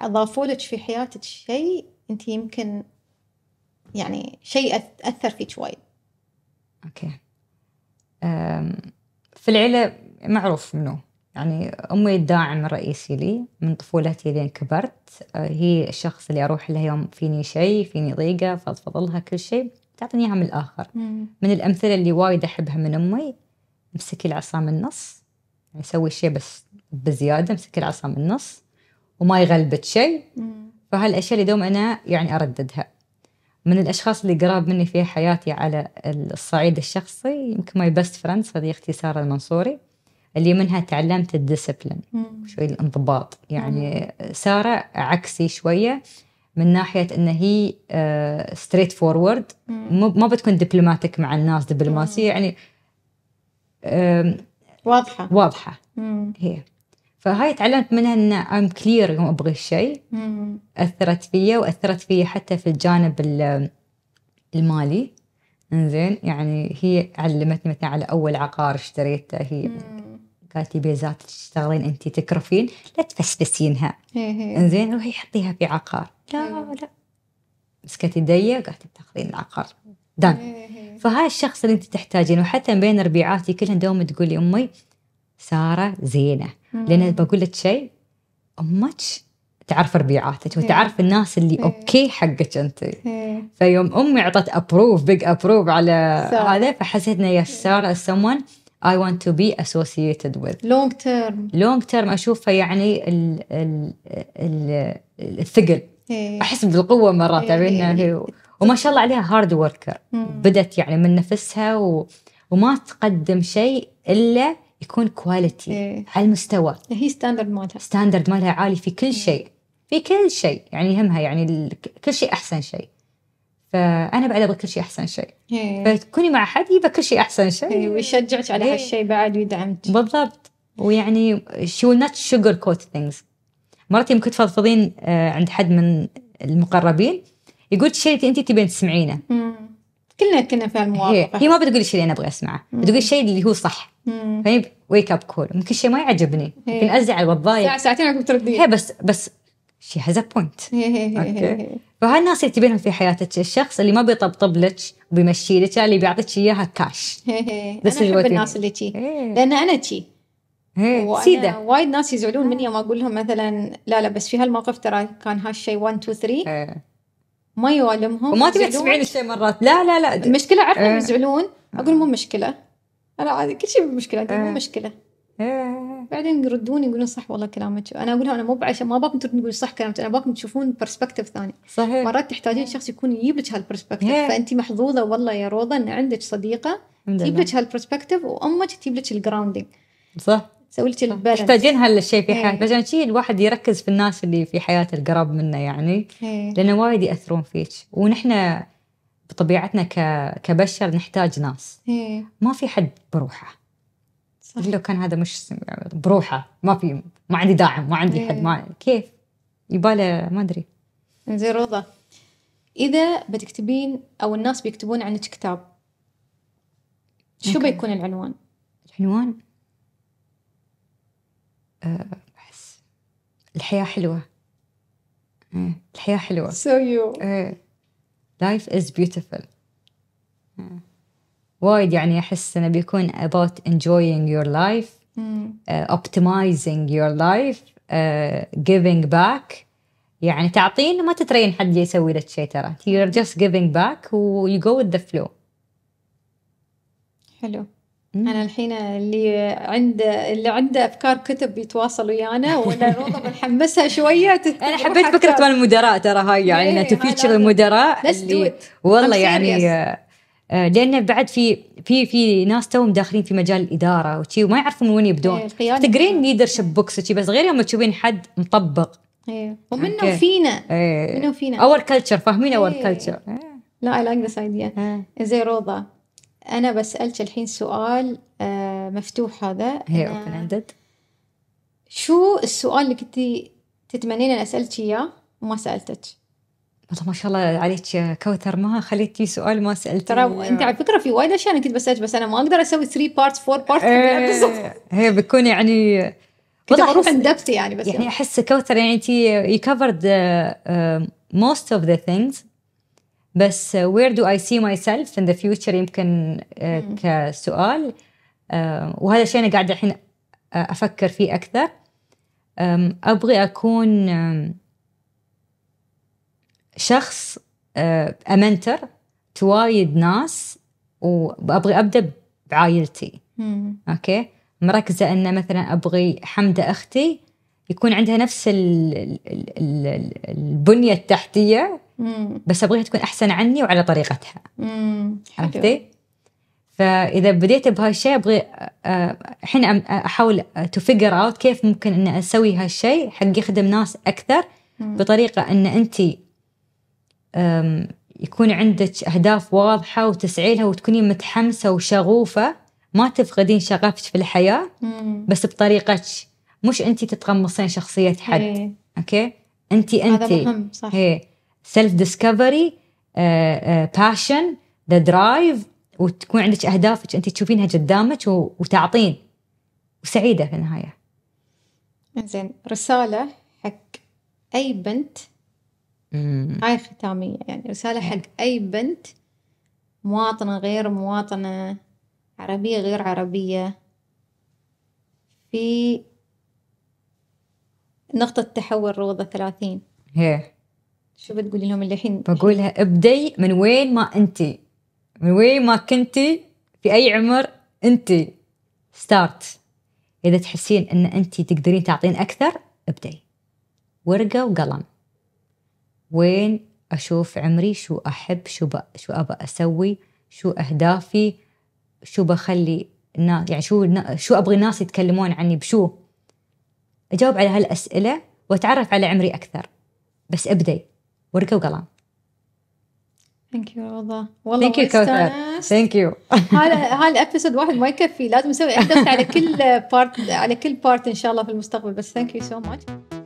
أضافوا لك في حياتك شيء أنت يمكن يعني شيء أثر فيك وايد أوكي في العيلة معروف منو يعني أمي الداعم الرئيسي لي من طفولتي لين كبرت أه، هي الشخص اللي أروح له يوم فيني شيء فيني ضيقة فأفضلها كل شيء تعطيني اياها من الاخر مم. من الامثله اللي وايد احبها من امي امسكي العصا من النص يعني سوي شيء بس بزياده امسكي العصا من النص وما يغلبك شيء فهالاشياء اللي دوم انا يعني ارددها من الاشخاص اللي قراب مني في حياتي على الصعيد الشخصي يمكن ماي بيست فريند صديقتي ساره المنصوري اللي منها تعلمت الديسبلين شوي الانضباط يعني مم. ساره عكسي شويه من ناحيه ان هي ستريت آه، فورورد ما بتكون دبلوماتيك مع الناس دبلوماسيه يعني واضحه واضحه هي فهاي تعلمت منها ان ام كلير يوم ابغي الشيء اثرت فيا واثرت فيا حتى في الجانب المالي انزين يعني هي علمتني مثلا على اول عقار اشتريته هي قالت لي بيزات تشتغلين انت تكرفين لا تفسفسينها إيه، إيه. انزين روحي حطيها في عقار لا إيه. لا بس ديه تضيق قاعد تاخذين العقار دان إيه، إيه، فهاي الشخص اللي انت تحتاجينه وحتى بين ربيعاتي كلهم دوم تقولي امي ساره زينه لان بقول لك شيء امك تعرف ربيعاتك وتعرف الناس اللي اوكي حقك انت فيوم امي عطت ابروف بيج ابروف على هذا فحسيت انه يا ساره someone اي ونت تو بي associated with لونج term لونج term اشوفها يعني ال ال ال الثقل إيه. احس بالقوه مرات إيه، تعرفين إيه، يعني وما شاء الله عليها هارد وركر بدت يعني من نفسها و... وما تقدم شيء الا يكون كواليتي إيه. على المستوى هي ستاندرد مالها ستاندرد مالها عالي في كل شيء في كل شيء يعني يهمها يعني كل شيء احسن شيء فانا بعد ابغى كل شيء احسن شيء فتكوني مع حد يبغى كل شيء احسن شيء ويشجعك على هالشيء بعد ويدعمك بالضبط ويعني شي will not sugarcoat things مرتي يمكن تفضفضين آه، عند حد من المقربين يقول الشيء اللي انت تبين تسمعينه كلنا كنا في المواقف هي, هي ما بتقول الشيء اللي انا ابغى اسمعه بتقول الشيء اللي هو صح فاهمين ويك اب كول ممكن شيء ما يعجبني ممكن ازعل واتضايق ساعة ساعتين عقب تردين هي بس بس شي هاز ا بوينت الناس اللي تبينهم في حياتك الشخص اللي ما بيطبطب لك وبيمشي لك اللي بيعطيك اياها كاش هي هي. انا احب الناس اللي تي إيه. لان انا تي سيده وايد ناس يزعلون مني آه. وما اقول لهم مثلا لا لا بس في هالموقف ترى كان هالشيء 1 2 3 ما يوالمهم وما تبي تسمعين الشيء مرات لا لا لا المشكله عارفه آه. يزعلون آه. اقول مو مشكله انا عادي كل شيء مشكله مو مشكله بعدين يردون يقولون صح والله كلامك انا اقول لهم انا مو بعشان ما باكم تردون تقولون صح كلامك انا باكم تشوفون برسبكتيف ثاني صحيح مرات تحتاجين شخص يكون يجيب لك هالبرسبكتيف فانت محظوظه والله يا روضه ان عندك صديقه تجيب لك هالبرسبكتيف وامك تجيب لك الجراوندينج صح سويت البالانس تحتاجين هالشيء في حياتك إيه. عشان يعني شيء الواحد يركز في الناس اللي في حياته القرب منه يعني إيه. لانه وايد ياثرون فيك ونحن بطبيعتنا كبشر نحتاج ناس هي. إيه. ما في حد بروحه صح. لو كان هذا مش بروحه ما في ما عندي داعم ما عندي حد ما كيف يباله ما ادري زين روضه اذا بتكتبين او الناس بيكتبون عنك كتاب شو بيكون العنوان العنوان بحس الحياة حلوة الحياة حلوة so you life is beautiful وايد يعني أحس أنه بيكون about enjoying your life uh, optimizing your life uh, giving back يعني تعطين ما تترين حد يسوي لك شيء ترى you're just giving back و you go with the flow حلو انا الحين اللي عند اللي عنده افكار كتب يتواصل ويانا يعني وانا روضه بنحمسها شويه انا حبيت فكره مال المدراء ترى هاي يعني إيه، انها تفيتشر المدراء اللي والله يعني آه، آه، لان بعد في في في ناس توهم داخلين في مجال الاداره وشي وما يعرفون من وين يبدون إيه، تقرين ليدرشيب بوكس وشي بس غير يوم تشوفين حد مطبق ايه ومنه وفينا ايه منه فينا اور كلتشر فاهمين اور إيه. كلتشر لا اي لايك ذس ايديا زي روضه أنا بسألك الحين سؤال آه، مفتوح هذا هي اوبن اندد شو السؤال اللي كنت تتمنين أن أسألك إياه وما سألتك؟ والله ما شاء الله عليك كوثر ما خليتي سؤال ما سالته ترى انت على فكره في وايد اشياء انا كنت بسالك بس انا ما اقدر اسوي 3 بارتس 4 بارتس هي بتكون يعني كنت بروح اندبت يعني بس يعني احس كوثر يعني انت يكفرد كفرد موست اوف ذا ثينجز بس وير دو اي سي ماي سيلف ان ذا فيوتشر يمكن آه، كسؤال آه، وهذا الشيء انا قاعده الحين آه، افكر فيه اكثر ابغي اكون شخص امنتر توايد ناس وابغي ابدا بعائلتي اوكي مركزه ان مثلا ابغي حمده اختي يكون عندها نفس البنية التحتية بس أبغيها تكون أحسن عني وعلى طريقتها عرفتي؟ فإذا بديت بهالشيء أبغي الحين أحاول تو فيجر أوت كيف ممكن أن أسوي هالشيء حق يخدم ناس أكثر بطريقة أن أنت يكون عندك أهداف واضحة وتسعي لها وتكوني متحمسة وشغوفة ما تفقدين شغفك في الحياة بس بطريقتك مش انت تتقمصين شخصيه حد هي. إيه. اوكي انت انت هذا مهم صح هي. سيلف ديسكفري باشن ذا درايف وتكون عندك اهدافك انت تشوفينها قدامك وتعطين وسعيده في النهايه زين رساله حق اي بنت مم. هاي ختاميه يعني رساله إيه. حق اي بنت مواطنه غير مواطنه عربيه غير عربيه في نقطة تحول روضة 30 هي شو بتقولي لهم اللي الحين بقولها ابدي من وين ما انت من وين ما كنتي في اي عمر انت ستارت اذا تحسين ان انت تقدرين تعطين اكثر ابدي ورقه وقلم وين اشوف عمري شو احب شو ب... شو ابى اسوي شو اهدافي شو بخلي الناس يعني شو شو ابغي الناس يتكلمون عني بشو أجاوب على هالأسئلة وأتعرف على عمري أكثر بس ابدي ورقة وقلم ثانك يو رضا والله ثانك يو كوثر ثانك يو هذا هذا الابيسود واحد ما يكفي لازم نسوي احداث على كل بارت على كل بارت ان شاء الله في المستقبل بس ثانك يو سو ماتش